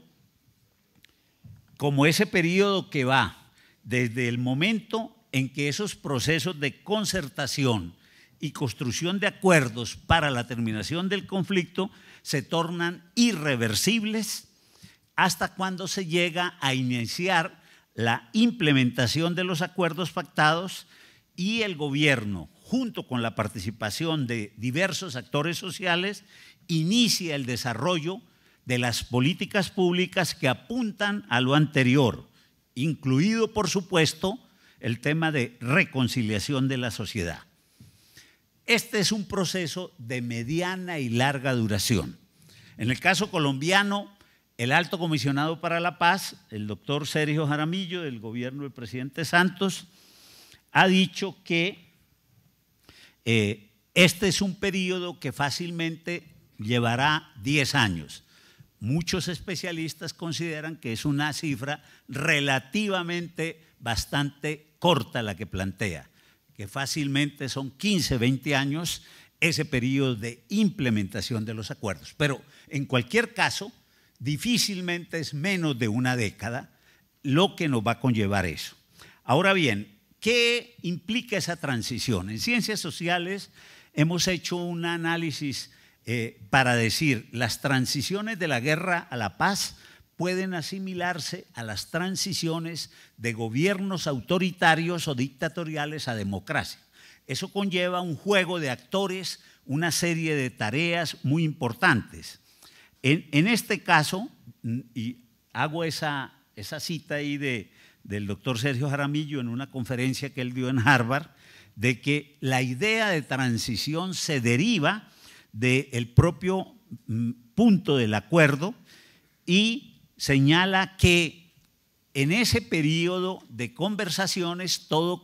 como ese periodo que va desde el momento en que esos procesos de concertación y construcción de acuerdos para la terminación del conflicto se tornan irreversibles hasta cuando se llega a iniciar la implementación de los acuerdos pactados y el gobierno junto con la participación de diversos actores sociales, inicia el desarrollo de las políticas públicas que apuntan a lo anterior, incluido, por supuesto, el tema de reconciliación de la sociedad. Este es un proceso de mediana y larga duración. En el caso colombiano, el alto comisionado para la paz, el doctor Sergio Jaramillo, del gobierno del presidente Santos, ha dicho que eh, este es un periodo que fácilmente llevará 10 años. Muchos especialistas consideran que es una cifra relativamente bastante corta la que plantea, que fácilmente son 15, 20 años ese periodo de implementación de los acuerdos. Pero en cualquier caso, difícilmente es menos de una década lo que nos va a conllevar eso. Ahora bien, ¿Qué implica esa transición? En ciencias sociales hemos hecho un análisis eh, para decir las transiciones de la guerra a la paz pueden asimilarse a las transiciones de gobiernos autoritarios o dictatoriales a democracia. Eso conlleva un juego de actores, una serie de tareas muy importantes. En, este caso, y hago esa cita ahí de, del doctor Sergio Jaramillo en una conferencia que él dio en Harvard, de que la idea de transición se deriva del propio mm, punto del acuerdo y señala que en ese periodo de conversaciones todo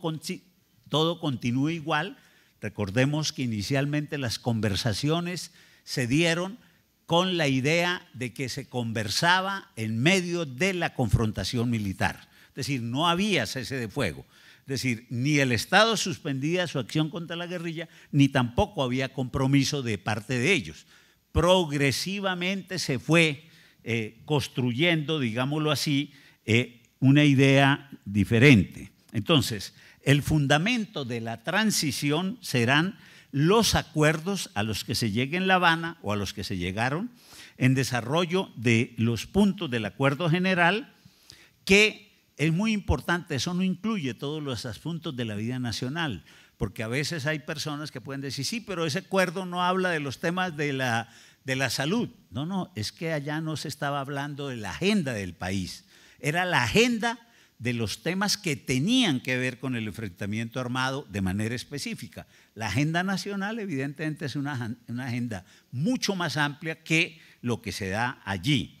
continúa igual. Recordemos que inicialmente las conversaciones se dieron con la idea de que se conversaba en medio de la confrontación militar. Es decir, no había cese de fuego. Es decir, ni el Estado suspendía su acción contra la guerrilla, ni tampoco había compromiso de parte de ellos. Progresivamente se fue eh, construyendo, digámoslo así, eh, una idea diferente. Entonces, el fundamento de la transición serán los acuerdos a los que se llegue en La Habana o a los que se llegaron en desarrollo de los puntos del acuerdo general que es muy importante, eso no incluye todos los asuntos de la vida nacional, porque a veces hay personas que pueden decir, sí, pero ese acuerdo no habla de los temas de la, de la salud. No, no, es que allá no se estaba hablando de la agenda del país, era la agenda de los temas que tenían que ver con el enfrentamiento armado de manera específica. La agenda nacional evidentemente es una, una agenda mucho más amplia que lo que se da allí.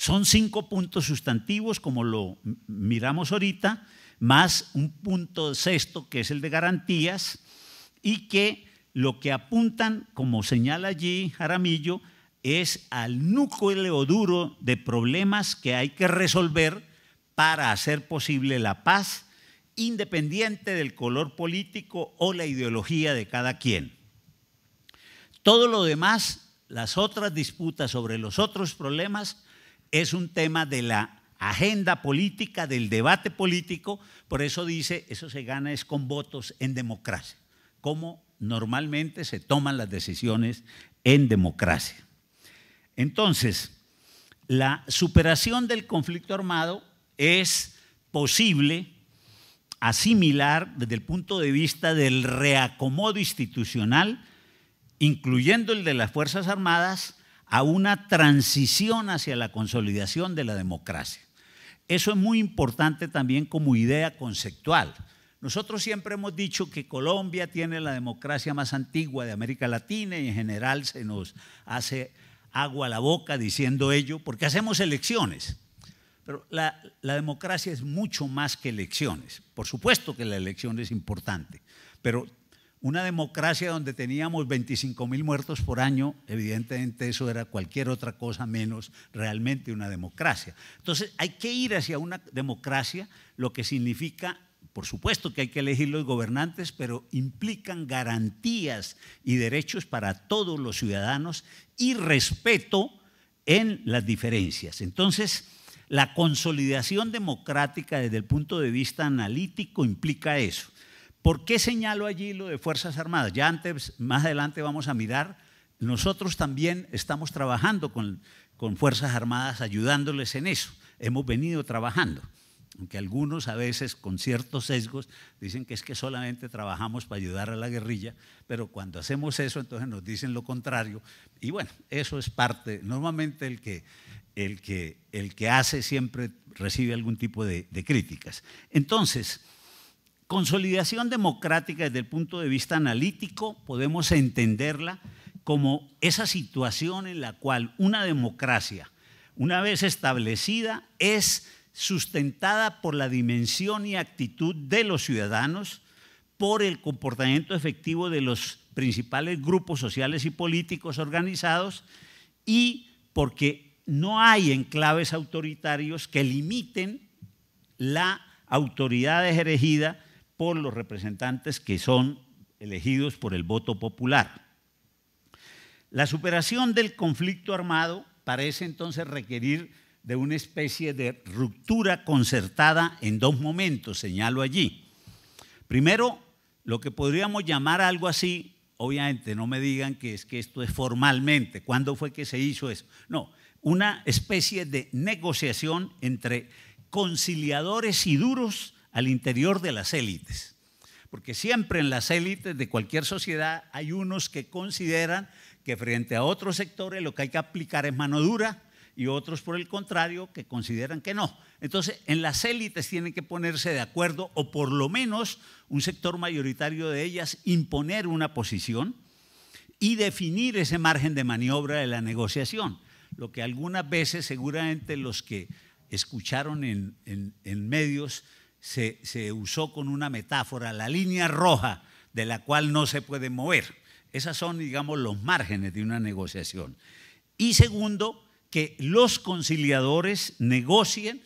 Son cinco puntos sustantivos, como lo miramos ahorita, más un punto sexto que es el de garantías y que lo que apuntan, como señala allí Jaramillo, es al núcleo duro de problemas que hay que resolver para hacer posible la paz, independiente del color político o la ideología de cada quien. Todo lo demás, las otras disputas sobre los otros problemas, es un tema de la agenda política, del debate político, por eso dice, eso se gana es con votos en democracia, como normalmente se toman las decisiones en democracia. Entonces, la superación del conflicto armado es posible asimilar desde el punto de vista del reacomodo institucional, incluyendo el de las Fuerzas Armadas, a una transición hacia la consolidación de la democracia. Eso es muy importante también como idea conceptual. Nosotros siempre hemos dicho que Colombia tiene la democracia más antigua de América Latina y en general se nos hace agua a la boca diciendo ello porque hacemos elecciones. Pero la, democracia es mucho más que elecciones. Por supuesto que la elección es importante, pero una democracia donde teníamos 25 mil muertos por año, evidentemente eso era cualquier otra cosa menos realmente una democracia. Entonces hay que ir hacia una democracia, lo que significa, por supuesto que hay que elegir los gobernantes, pero implican garantías y derechos para todos los ciudadanos y respeto en las diferencias. Entonces, la consolidación democrática desde el punto de vista analítico implica eso. ¿Por qué señalo allí lo de Fuerzas Armadas? Ya antes, más adelante vamos a mirar, nosotros también estamos trabajando con, Fuerzas Armadas, ayudándoles en eso. Hemos venido trabajando, aunque algunos a veces con ciertos sesgos dicen que es que solamente trabajamos para ayudar a la guerrilla, pero cuando hacemos eso entonces nos dicen lo contrario. Y bueno, eso es parte, normalmente el que, el que, el que hace siempre recibe algún tipo de críticas. Entonces, Consolidación democrática desde el punto de vista analítico podemos entenderla como esa situación en la cual una democracia, una vez establecida, es sustentada por la dimensión y actitud de los ciudadanos, por el comportamiento efectivo de los principales grupos sociales y políticos organizados y porque no hay enclaves autoritarios que limiten la autoridad ejercida por los representantes que son elegidos por el voto popular. La superación del conflicto armado parece entonces requerir de una especie de ruptura concertada en dos momentos, señalo allí. Primero, lo que podríamos llamar algo así, obviamente no me digan que es que esto es formalmente, ¿cuándo fue que se hizo eso? No, una especie de negociación entre conciliadores y duros al interior de las élites. Porque siempre en las élites de cualquier sociedad hay unos que consideran que frente a otros sectores lo que hay que aplicar es mano dura y otros por el contrario que consideran que no. Entonces, en las élites tienen que ponerse de acuerdo o por lo menos un sector mayoritario de ellas imponer una posición y definir ese margen de maniobra de la negociación. Lo que algunas veces seguramente los que escucharon en, en medios se, usó con una metáfora, la línea roja de la cual no se puede mover. Esas son, digamos, los márgenes de una negociación. Y segundo, que los conciliadores negocien,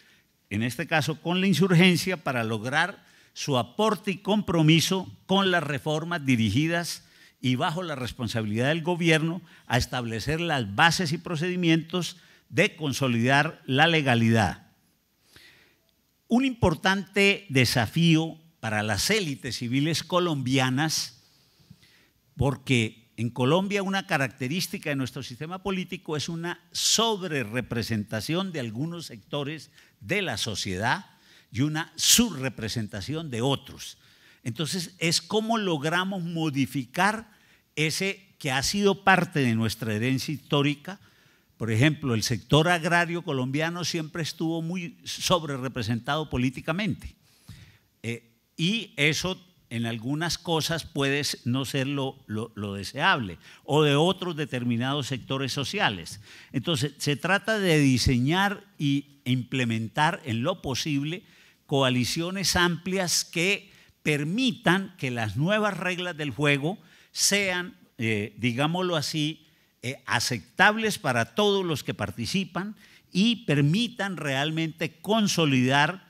en este caso con la insurgencia, para lograr su aporte y compromiso con las reformas dirigidas y bajo la responsabilidad del gobierno a establecer las bases y procedimientos de consolidar la legalidad un importante desafío para las élites civiles colombianas, porque en Colombia una característica de nuestro sistema político es una sobrerepresentación de algunos sectores de la sociedad y una subrepresentación de otros. Entonces es cómo logramos modificar ese que ha sido parte de nuestra herencia histórica, por ejemplo, el sector agrario colombiano siempre estuvo muy representado políticamente. Eh, y eso en algunas cosas puede no ser lo, deseable, o de otros determinados sectores sociales. Entonces, se trata de diseñar e implementar en lo posible coaliciones amplias que permitan que las nuevas reglas del juego sean, eh, digámoslo así, eh, aceptables para todos los que participan y permitan realmente consolidar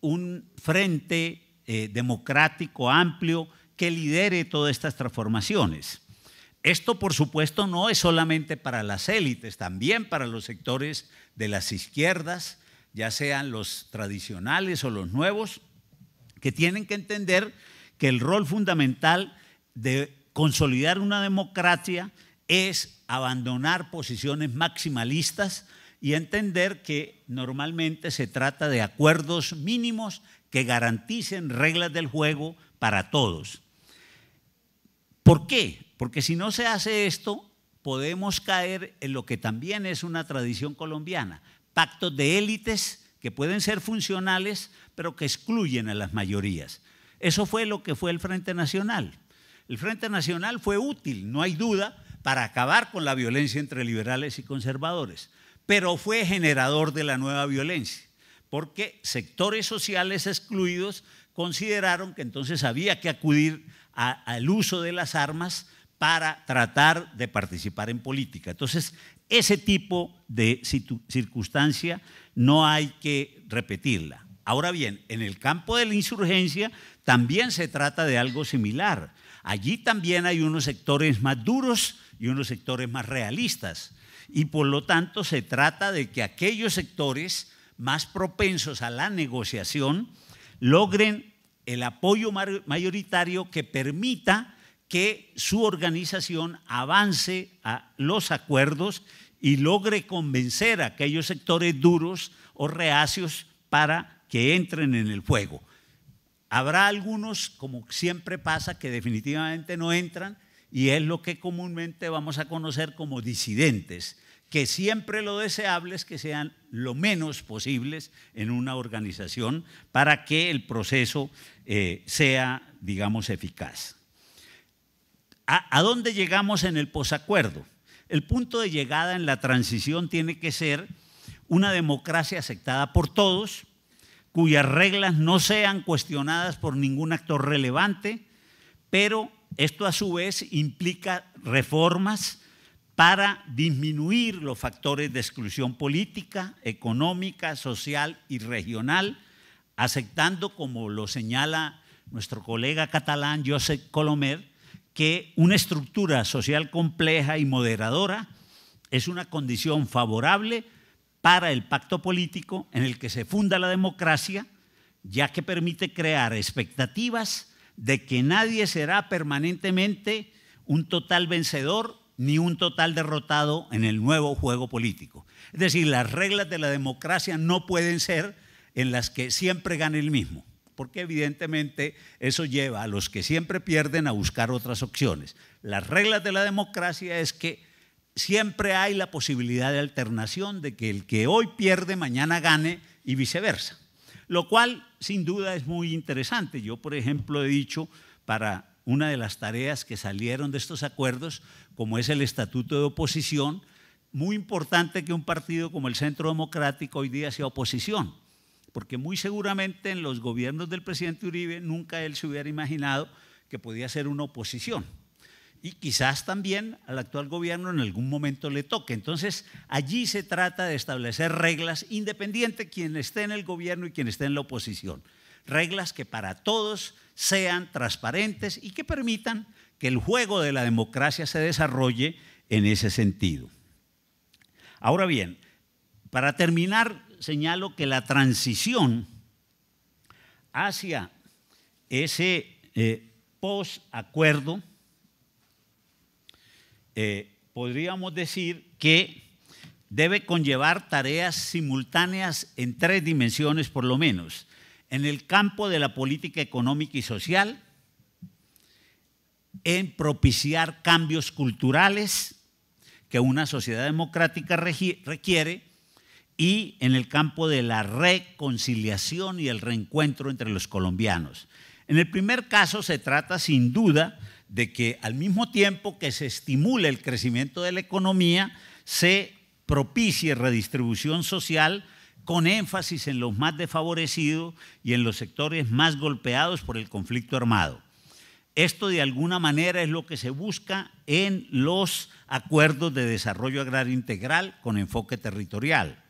un frente eh, democrático amplio que lidere todas estas transformaciones. Esto, por supuesto, no es solamente para las élites, también para los sectores de las izquierdas, ya sean los tradicionales o los nuevos, que tienen que entender que el rol fundamental de consolidar una democracia es abandonar posiciones maximalistas y entender que normalmente se trata de acuerdos mínimos que garanticen reglas del juego para todos. ¿Por qué? Porque si no se hace esto, podemos caer en lo que también es una tradición colombiana, pactos de élites que pueden ser funcionales, pero que excluyen a las mayorías. Eso fue lo que fue el Frente Nacional. El Frente Nacional fue útil, no hay duda, para acabar con la violencia entre liberales y conservadores, pero fue generador de la nueva violencia, porque sectores sociales excluidos consideraron que entonces había que acudir al uso de las armas para tratar de participar en política. Entonces, ese tipo de circunstancia no hay que repetirla. Ahora bien, en el campo de la insurgencia también se trata de algo similar. Allí también hay unos sectores más duros y unos sectores más realistas. Y por lo tanto se trata de que aquellos sectores más propensos a la negociación logren el apoyo mayoritario que permita que su organización avance a los acuerdos y logre convencer a aquellos sectores duros o reacios para que entren en el fuego. Habrá algunos, como siempre pasa, que definitivamente no entran y es lo que comúnmente vamos a conocer como disidentes, que siempre lo deseable es que sean lo menos posibles en una organización para que el proceso eh, sea, digamos, eficaz. ¿A dónde llegamos en el posacuerdo? El punto de llegada en la transición tiene que ser una democracia aceptada por todos, cuyas reglas no sean cuestionadas por ningún actor relevante, pero esto a su vez implica reformas para disminuir los factores de exclusión política, económica, social y regional, aceptando, como lo señala nuestro colega catalán Josep Colomer, que una estructura social compleja y moderadora es una condición favorable para el pacto político en el que se funda la democracia, ya que permite crear expectativas de que nadie será permanentemente un total vencedor ni un total derrotado en el nuevo juego político. Es decir, las reglas de la democracia no pueden ser en las que siempre gane el mismo, porque evidentemente eso lleva a los que siempre pierden a buscar otras opciones. Las reglas de la democracia es que siempre hay la posibilidad de alternación de que el que hoy pierde mañana gane y viceversa, lo cual sin duda es muy interesante. Yo, por ejemplo, he dicho para una de las tareas que salieron de estos acuerdos, como es el estatuto de oposición, muy importante que un partido como el Centro Democrático hoy día sea oposición, porque muy seguramente en los gobiernos del presidente Uribe nunca él se hubiera imaginado que podía ser una oposición y quizás también al actual gobierno en algún momento le toque. Entonces, allí se trata de establecer reglas independiente quien esté en el gobierno y quien esté en la oposición. Reglas que para todos sean transparentes y que permitan que el juego de la democracia se desarrolle en ese sentido. Ahora bien, para terminar, señalo que la transición hacia ese eh, post-acuerdo eh, podríamos decir que debe conllevar tareas simultáneas en tres dimensiones por lo menos, en el campo de la política económica y social, en propiciar cambios culturales que una sociedad democrática requiere y en el campo de la reconciliación y el reencuentro entre los colombianos. En el primer caso se trata sin duda de que al mismo tiempo que se estimule el crecimiento de la economía, se propicie redistribución social con énfasis en los más desfavorecidos y en los sectores más golpeados por el conflicto armado. Esto de alguna manera es lo que se busca en los acuerdos de desarrollo agrario integral con enfoque territorial.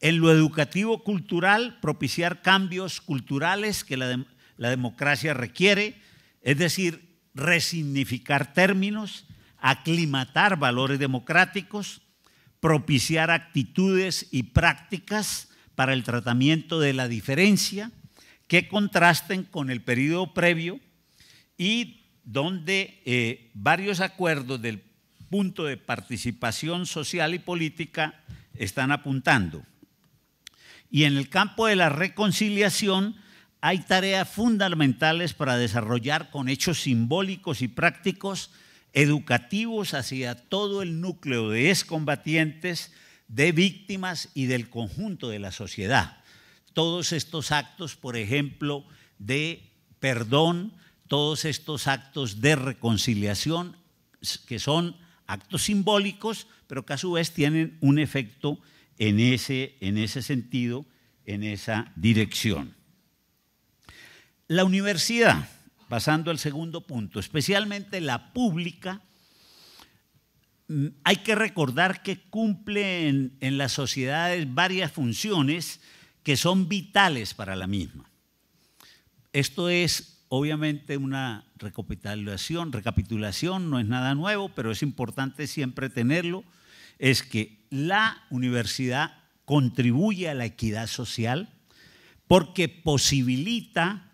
En lo educativo cultural, propiciar cambios culturales que la, la democracia requiere, es decir, resignificar términos, aclimatar valores democráticos, propiciar actitudes y prácticas para el tratamiento de la diferencia que contrasten con el periodo previo y donde eh, varios acuerdos del punto de participación social y política están apuntando. Y en el campo de la reconciliación hay tareas fundamentales para desarrollar con hechos simbólicos y prácticos educativos hacia todo el núcleo de excombatientes, de víctimas y del conjunto de la sociedad. Todos estos actos, por ejemplo, de perdón, todos estos actos de reconciliación, que son actos simbólicos, pero que a su vez tienen un efecto en ese, sentido, en esa dirección. La universidad, pasando al segundo punto, especialmente la pública, mm, hay que recordar que cumple en, las sociedades varias funciones que son vitales para la misma. Esto es obviamente una recapitulación no es nada nuevo, pero es importante siempre tenerlo, es que la universidad contribuye a la equidad social porque posibilita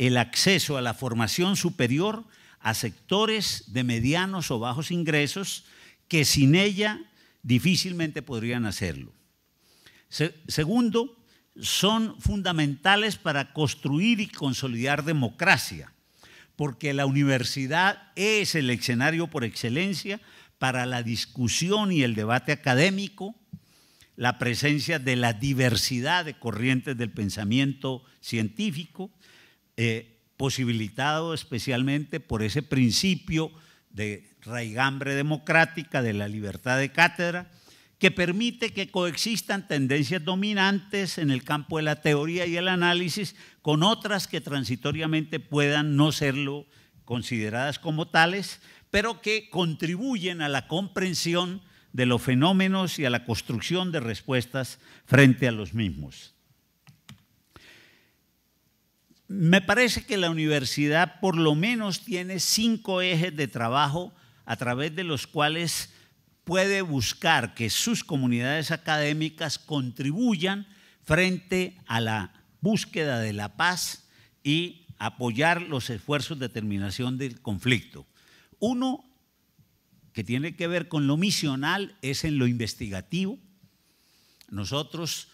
el acceso a la formación superior a sectores de medianos o bajos ingresos que sin ella difícilmente podrían hacerlo. segundo, son fundamentales para construir y consolidar democracia, porque la universidad es el escenario por excelencia para la discusión y el debate académico, la presencia de la diversidad de corrientes del pensamiento científico, eh, posibilitado especialmente por ese principio de raigambre democrática, de la libertad de cátedra, que permite que coexistan tendencias dominantes en el campo de la teoría y el análisis con otras que transitoriamente puedan no serlo consideradas como tales, pero que contribuyen a la comprensión de los fenómenos y a la construcción de respuestas frente a los mismos. Me parece que la universidad por lo menos tiene cinco ejes de trabajo a través de los cuales puede buscar que sus comunidades académicas contribuyan frente a la búsqueda de la paz y apoyar los esfuerzos de terminación del conflicto. Uno que tiene que ver con lo misional es en lo investigativo. Nosotros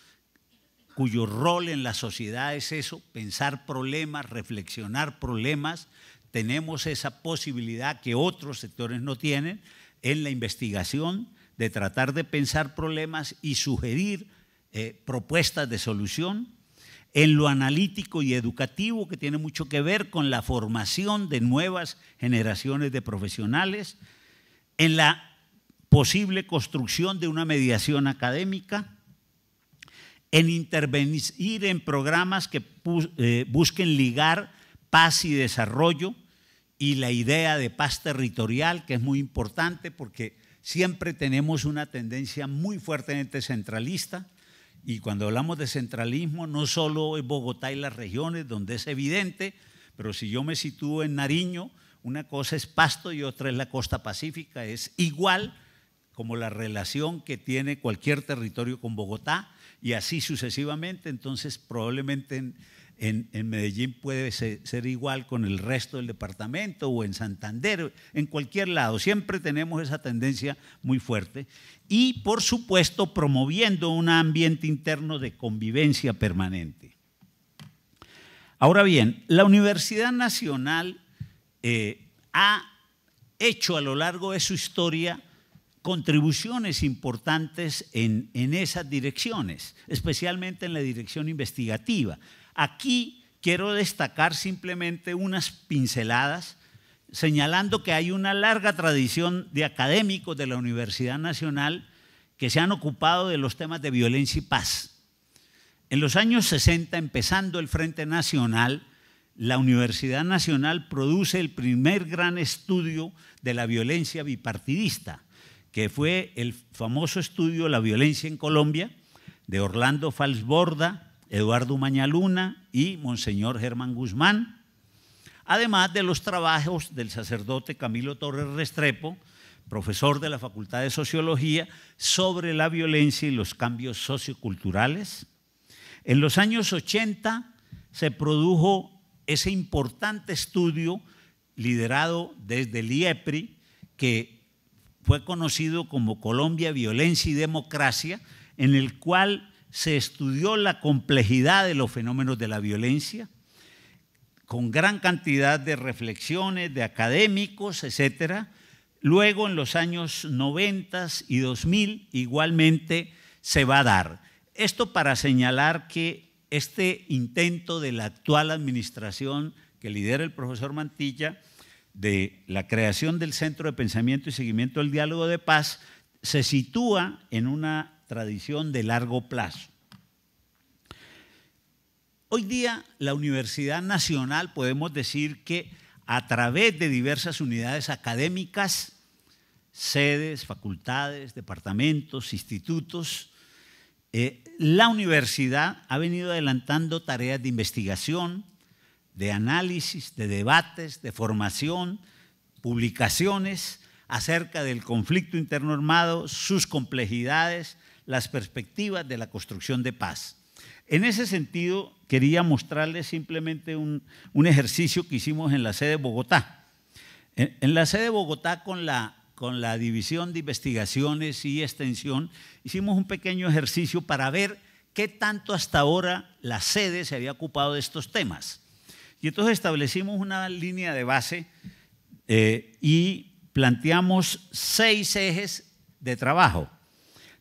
cuyo rol en la sociedad es eso, pensar problemas, reflexionar problemas. Tenemos esa posibilidad que otros sectores no tienen en la investigación de tratar de pensar problemas y sugerir eh, propuestas de solución. En lo analítico y educativo, que tiene mucho que ver con la formación de nuevas generaciones de profesionales. En la posible construcción de una mediación académica en intervenir en programas que eh, busquen ligar paz y desarrollo y la idea de paz territorial, que es muy importante porque siempre tenemos una tendencia muy fuertemente este centralista. Y cuando hablamos de centralismo, no solo es Bogotá y las regiones, donde es evidente, pero si yo me sitúo en Nariño, una cosa es Pasto y otra es la costa pacífica. Es igual como la relación que tiene cualquier territorio con Bogotá y así sucesivamente. Entonces, probablemente en, Medellín puede ser, igual con el resto del departamento o en Santander, en cualquier lado. Siempre tenemos esa tendencia muy fuerte. Y, por supuesto, promoviendo un ambiente interno de convivencia permanente. Ahora bien, la Universidad Nacional eh, ha hecho a lo largo de su historia contribuciones importantes en, esas direcciones, especialmente en la dirección investigativa. Aquí quiero destacar simplemente unas pinceladas señalando que hay una larga tradición de académicos de la Universidad Nacional que se han ocupado de los temas de violencia y paz. En los años 60, empezando el Frente Nacional, la Universidad Nacional produce el primer gran estudio de la violencia bipartidista, que fue el famoso estudio La violencia en Colombia de Orlando Falsborda, Eduardo Mañaluna y Monseñor Germán Guzmán, además de los trabajos del sacerdote Camilo Torres Restrepo, profesor de la Facultad de Sociología, sobre la violencia y los cambios socioculturales. En los años 80 se produjo ese importante estudio liderado desde el IEPRI que fue conocido como Colombia, Violencia y Democracia, en el cual se estudió la complejidad de los fenómenos de la violencia, con gran cantidad de reflexiones de académicos, etc. Luego, en los años 90 y 2000, igualmente se va a dar. Esto para señalar que este intento de la actual administración que lidera el profesor Mantilla de la creación del Centro de Pensamiento y Seguimiento del Diálogo de Paz se sitúa en una tradición de largo plazo. Hoy día la Universidad Nacional podemos decir que a través de diversas unidades académicas, sedes, facultades, departamentos, institutos, eh, la universidad ha venido adelantando tareas de investigación, de análisis, de debates, de formación, publicaciones acerca del conflicto interno armado, sus complejidades, las perspectivas de la construcción de paz. En ese sentido, quería mostrarles simplemente un, ejercicio que hicimos en la sede de Bogotá. En, la sede de Bogotá con la, con la División de Investigaciones y Extensión, hicimos un pequeño ejercicio para ver qué tanto hasta ahora la sede se había ocupado de estos temas entonces establecimos una línea de base eh, y planteamos seis ejes de trabajo.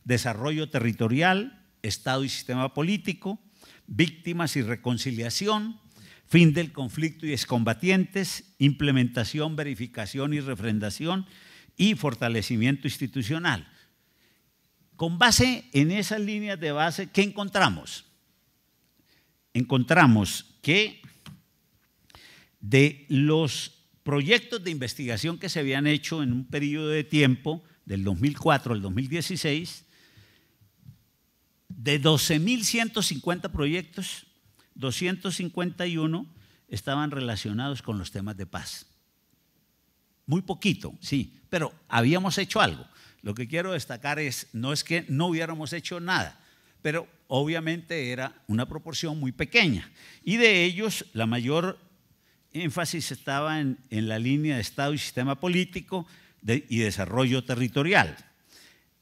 Desarrollo territorial, Estado y sistema político, víctimas y reconciliación, fin del conflicto y excombatientes, implementación, verificación y refrendación y fortalecimiento institucional. Con base en esas líneas de base, ¿qué encontramos? Encontramos que de los proyectos de investigación que se habían hecho en un periodo de tiempo, del 2004 al 2016, de 12.150 proyectos, 251 estaban relacionados con los temas de paz. Muy poquito, sí, pero habíamos hecho algo. Lo que quiero destacar es, no es que no hubiéramos hecho nada, pero obviamente era una proporción muy pequeña. Y de ellos, la mayor énfasis estaba en, la línea de Estado y sistema político y desarrollo territorial.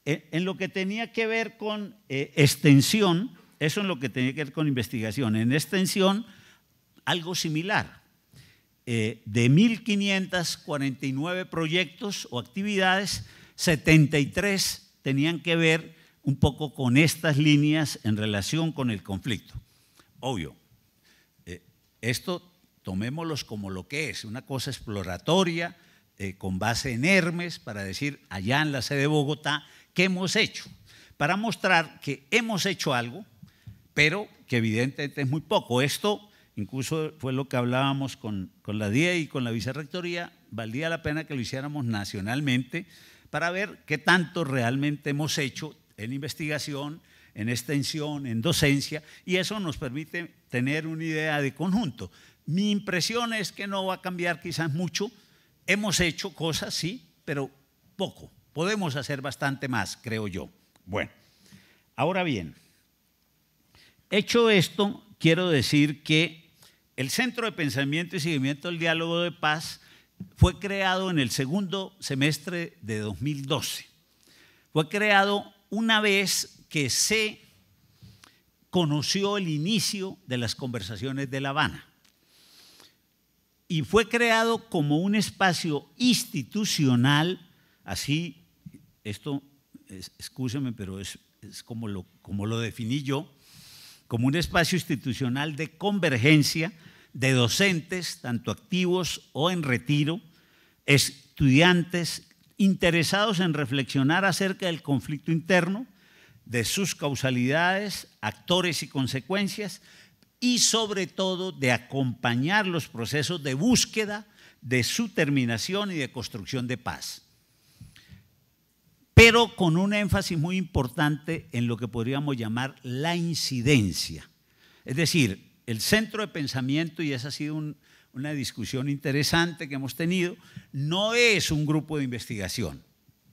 E, en, lo que tenía que ver con eh, extensión, eso en lo que tenía que ver con investigación, en extensión algo similar. Eh, de 1.549 proyectos o actividades, 73 tenían que ver un poco con estas líneas en relación con el conflicto. Obvio, eh, esto tomémoslos como lo que es, una cosa exploratoria eh, con base en Hermes para decir allá en la sede de Bogotá qué hemos hecho, para mostrar que hemos hecho algo, pero que evidentemente es muy poco. Esto incluso fue lo que hablábamos con, la DIE y con la vicerrectoría, valía la pena que lo hiciéramos nacionalmente para ver qué tanto realmente hemos hecho en investigación, en extensión, en docencia, y eso nos permite tener una idea de conjunto. Mi impresión es que no va a cambiar quizás mucho. Hemos hecho cosas, sí, pero poco. Podemos hacer bastante más, creo yo. Bueno, ahora bien, hecho esto, quiero decir que el Centro de Pensamiento y Seguimiento del Diálogo de Paz fue creado en el segundo semestre de 2012. Fue creado una vez que se conoció el inicio de las conversaciones de La Habana y fue creado como un espacio institucional, así, esto, es, pero es, como, como lo definí yo, como un espacio institucional de convergencia de docentes, tanto activos o en retiro, estudiantes interesados en reflexionar acerca del conflicto interno, de sus causalidades, actores y consecuencias, y sobre todo de acompañar los procesos de búsqueda de su terminación y de construcción de paz. Pero con un énfasis muy importante en lo que podríamos llamar la incidencia. Es decir, el centro de pensamiento, y esa ha sido una discusión interesante que hemos tenido, no es un grupo de investigación.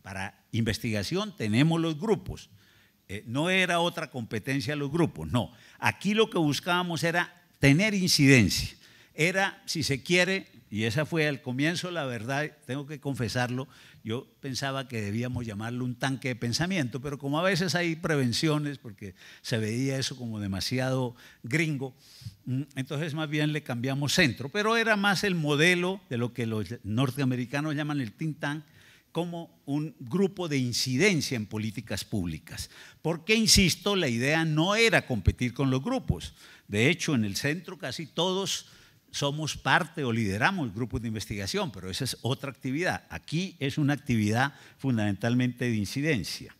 Para investigación tenemos los grupos, eh, no era otra competencia de los grupos, no. Aquí lo que buscábamos era tener incidencia. Era, si se quiere, y esa fue al comienzo, la verdad, tengo que confesarlo, yo pensaba que debíamos llamarlo un tanque de pensamiento, pero como a veces hay prevenciones, porque se veía eso como demasiado gringo, mm, entonces más bien le cambiamos centro, pero era más el modelo de lo que los norteamericanos llaman el think tank, como un grupo de incidencia en políticas públicas. Porque, insisto, la idea no era competir con los grupos. De hecho, en el centro casi todos somos parte o lideramos grupos de investigación, pero esa es otra actividad. Aquí es una actividad fundamentalmente de incidencia.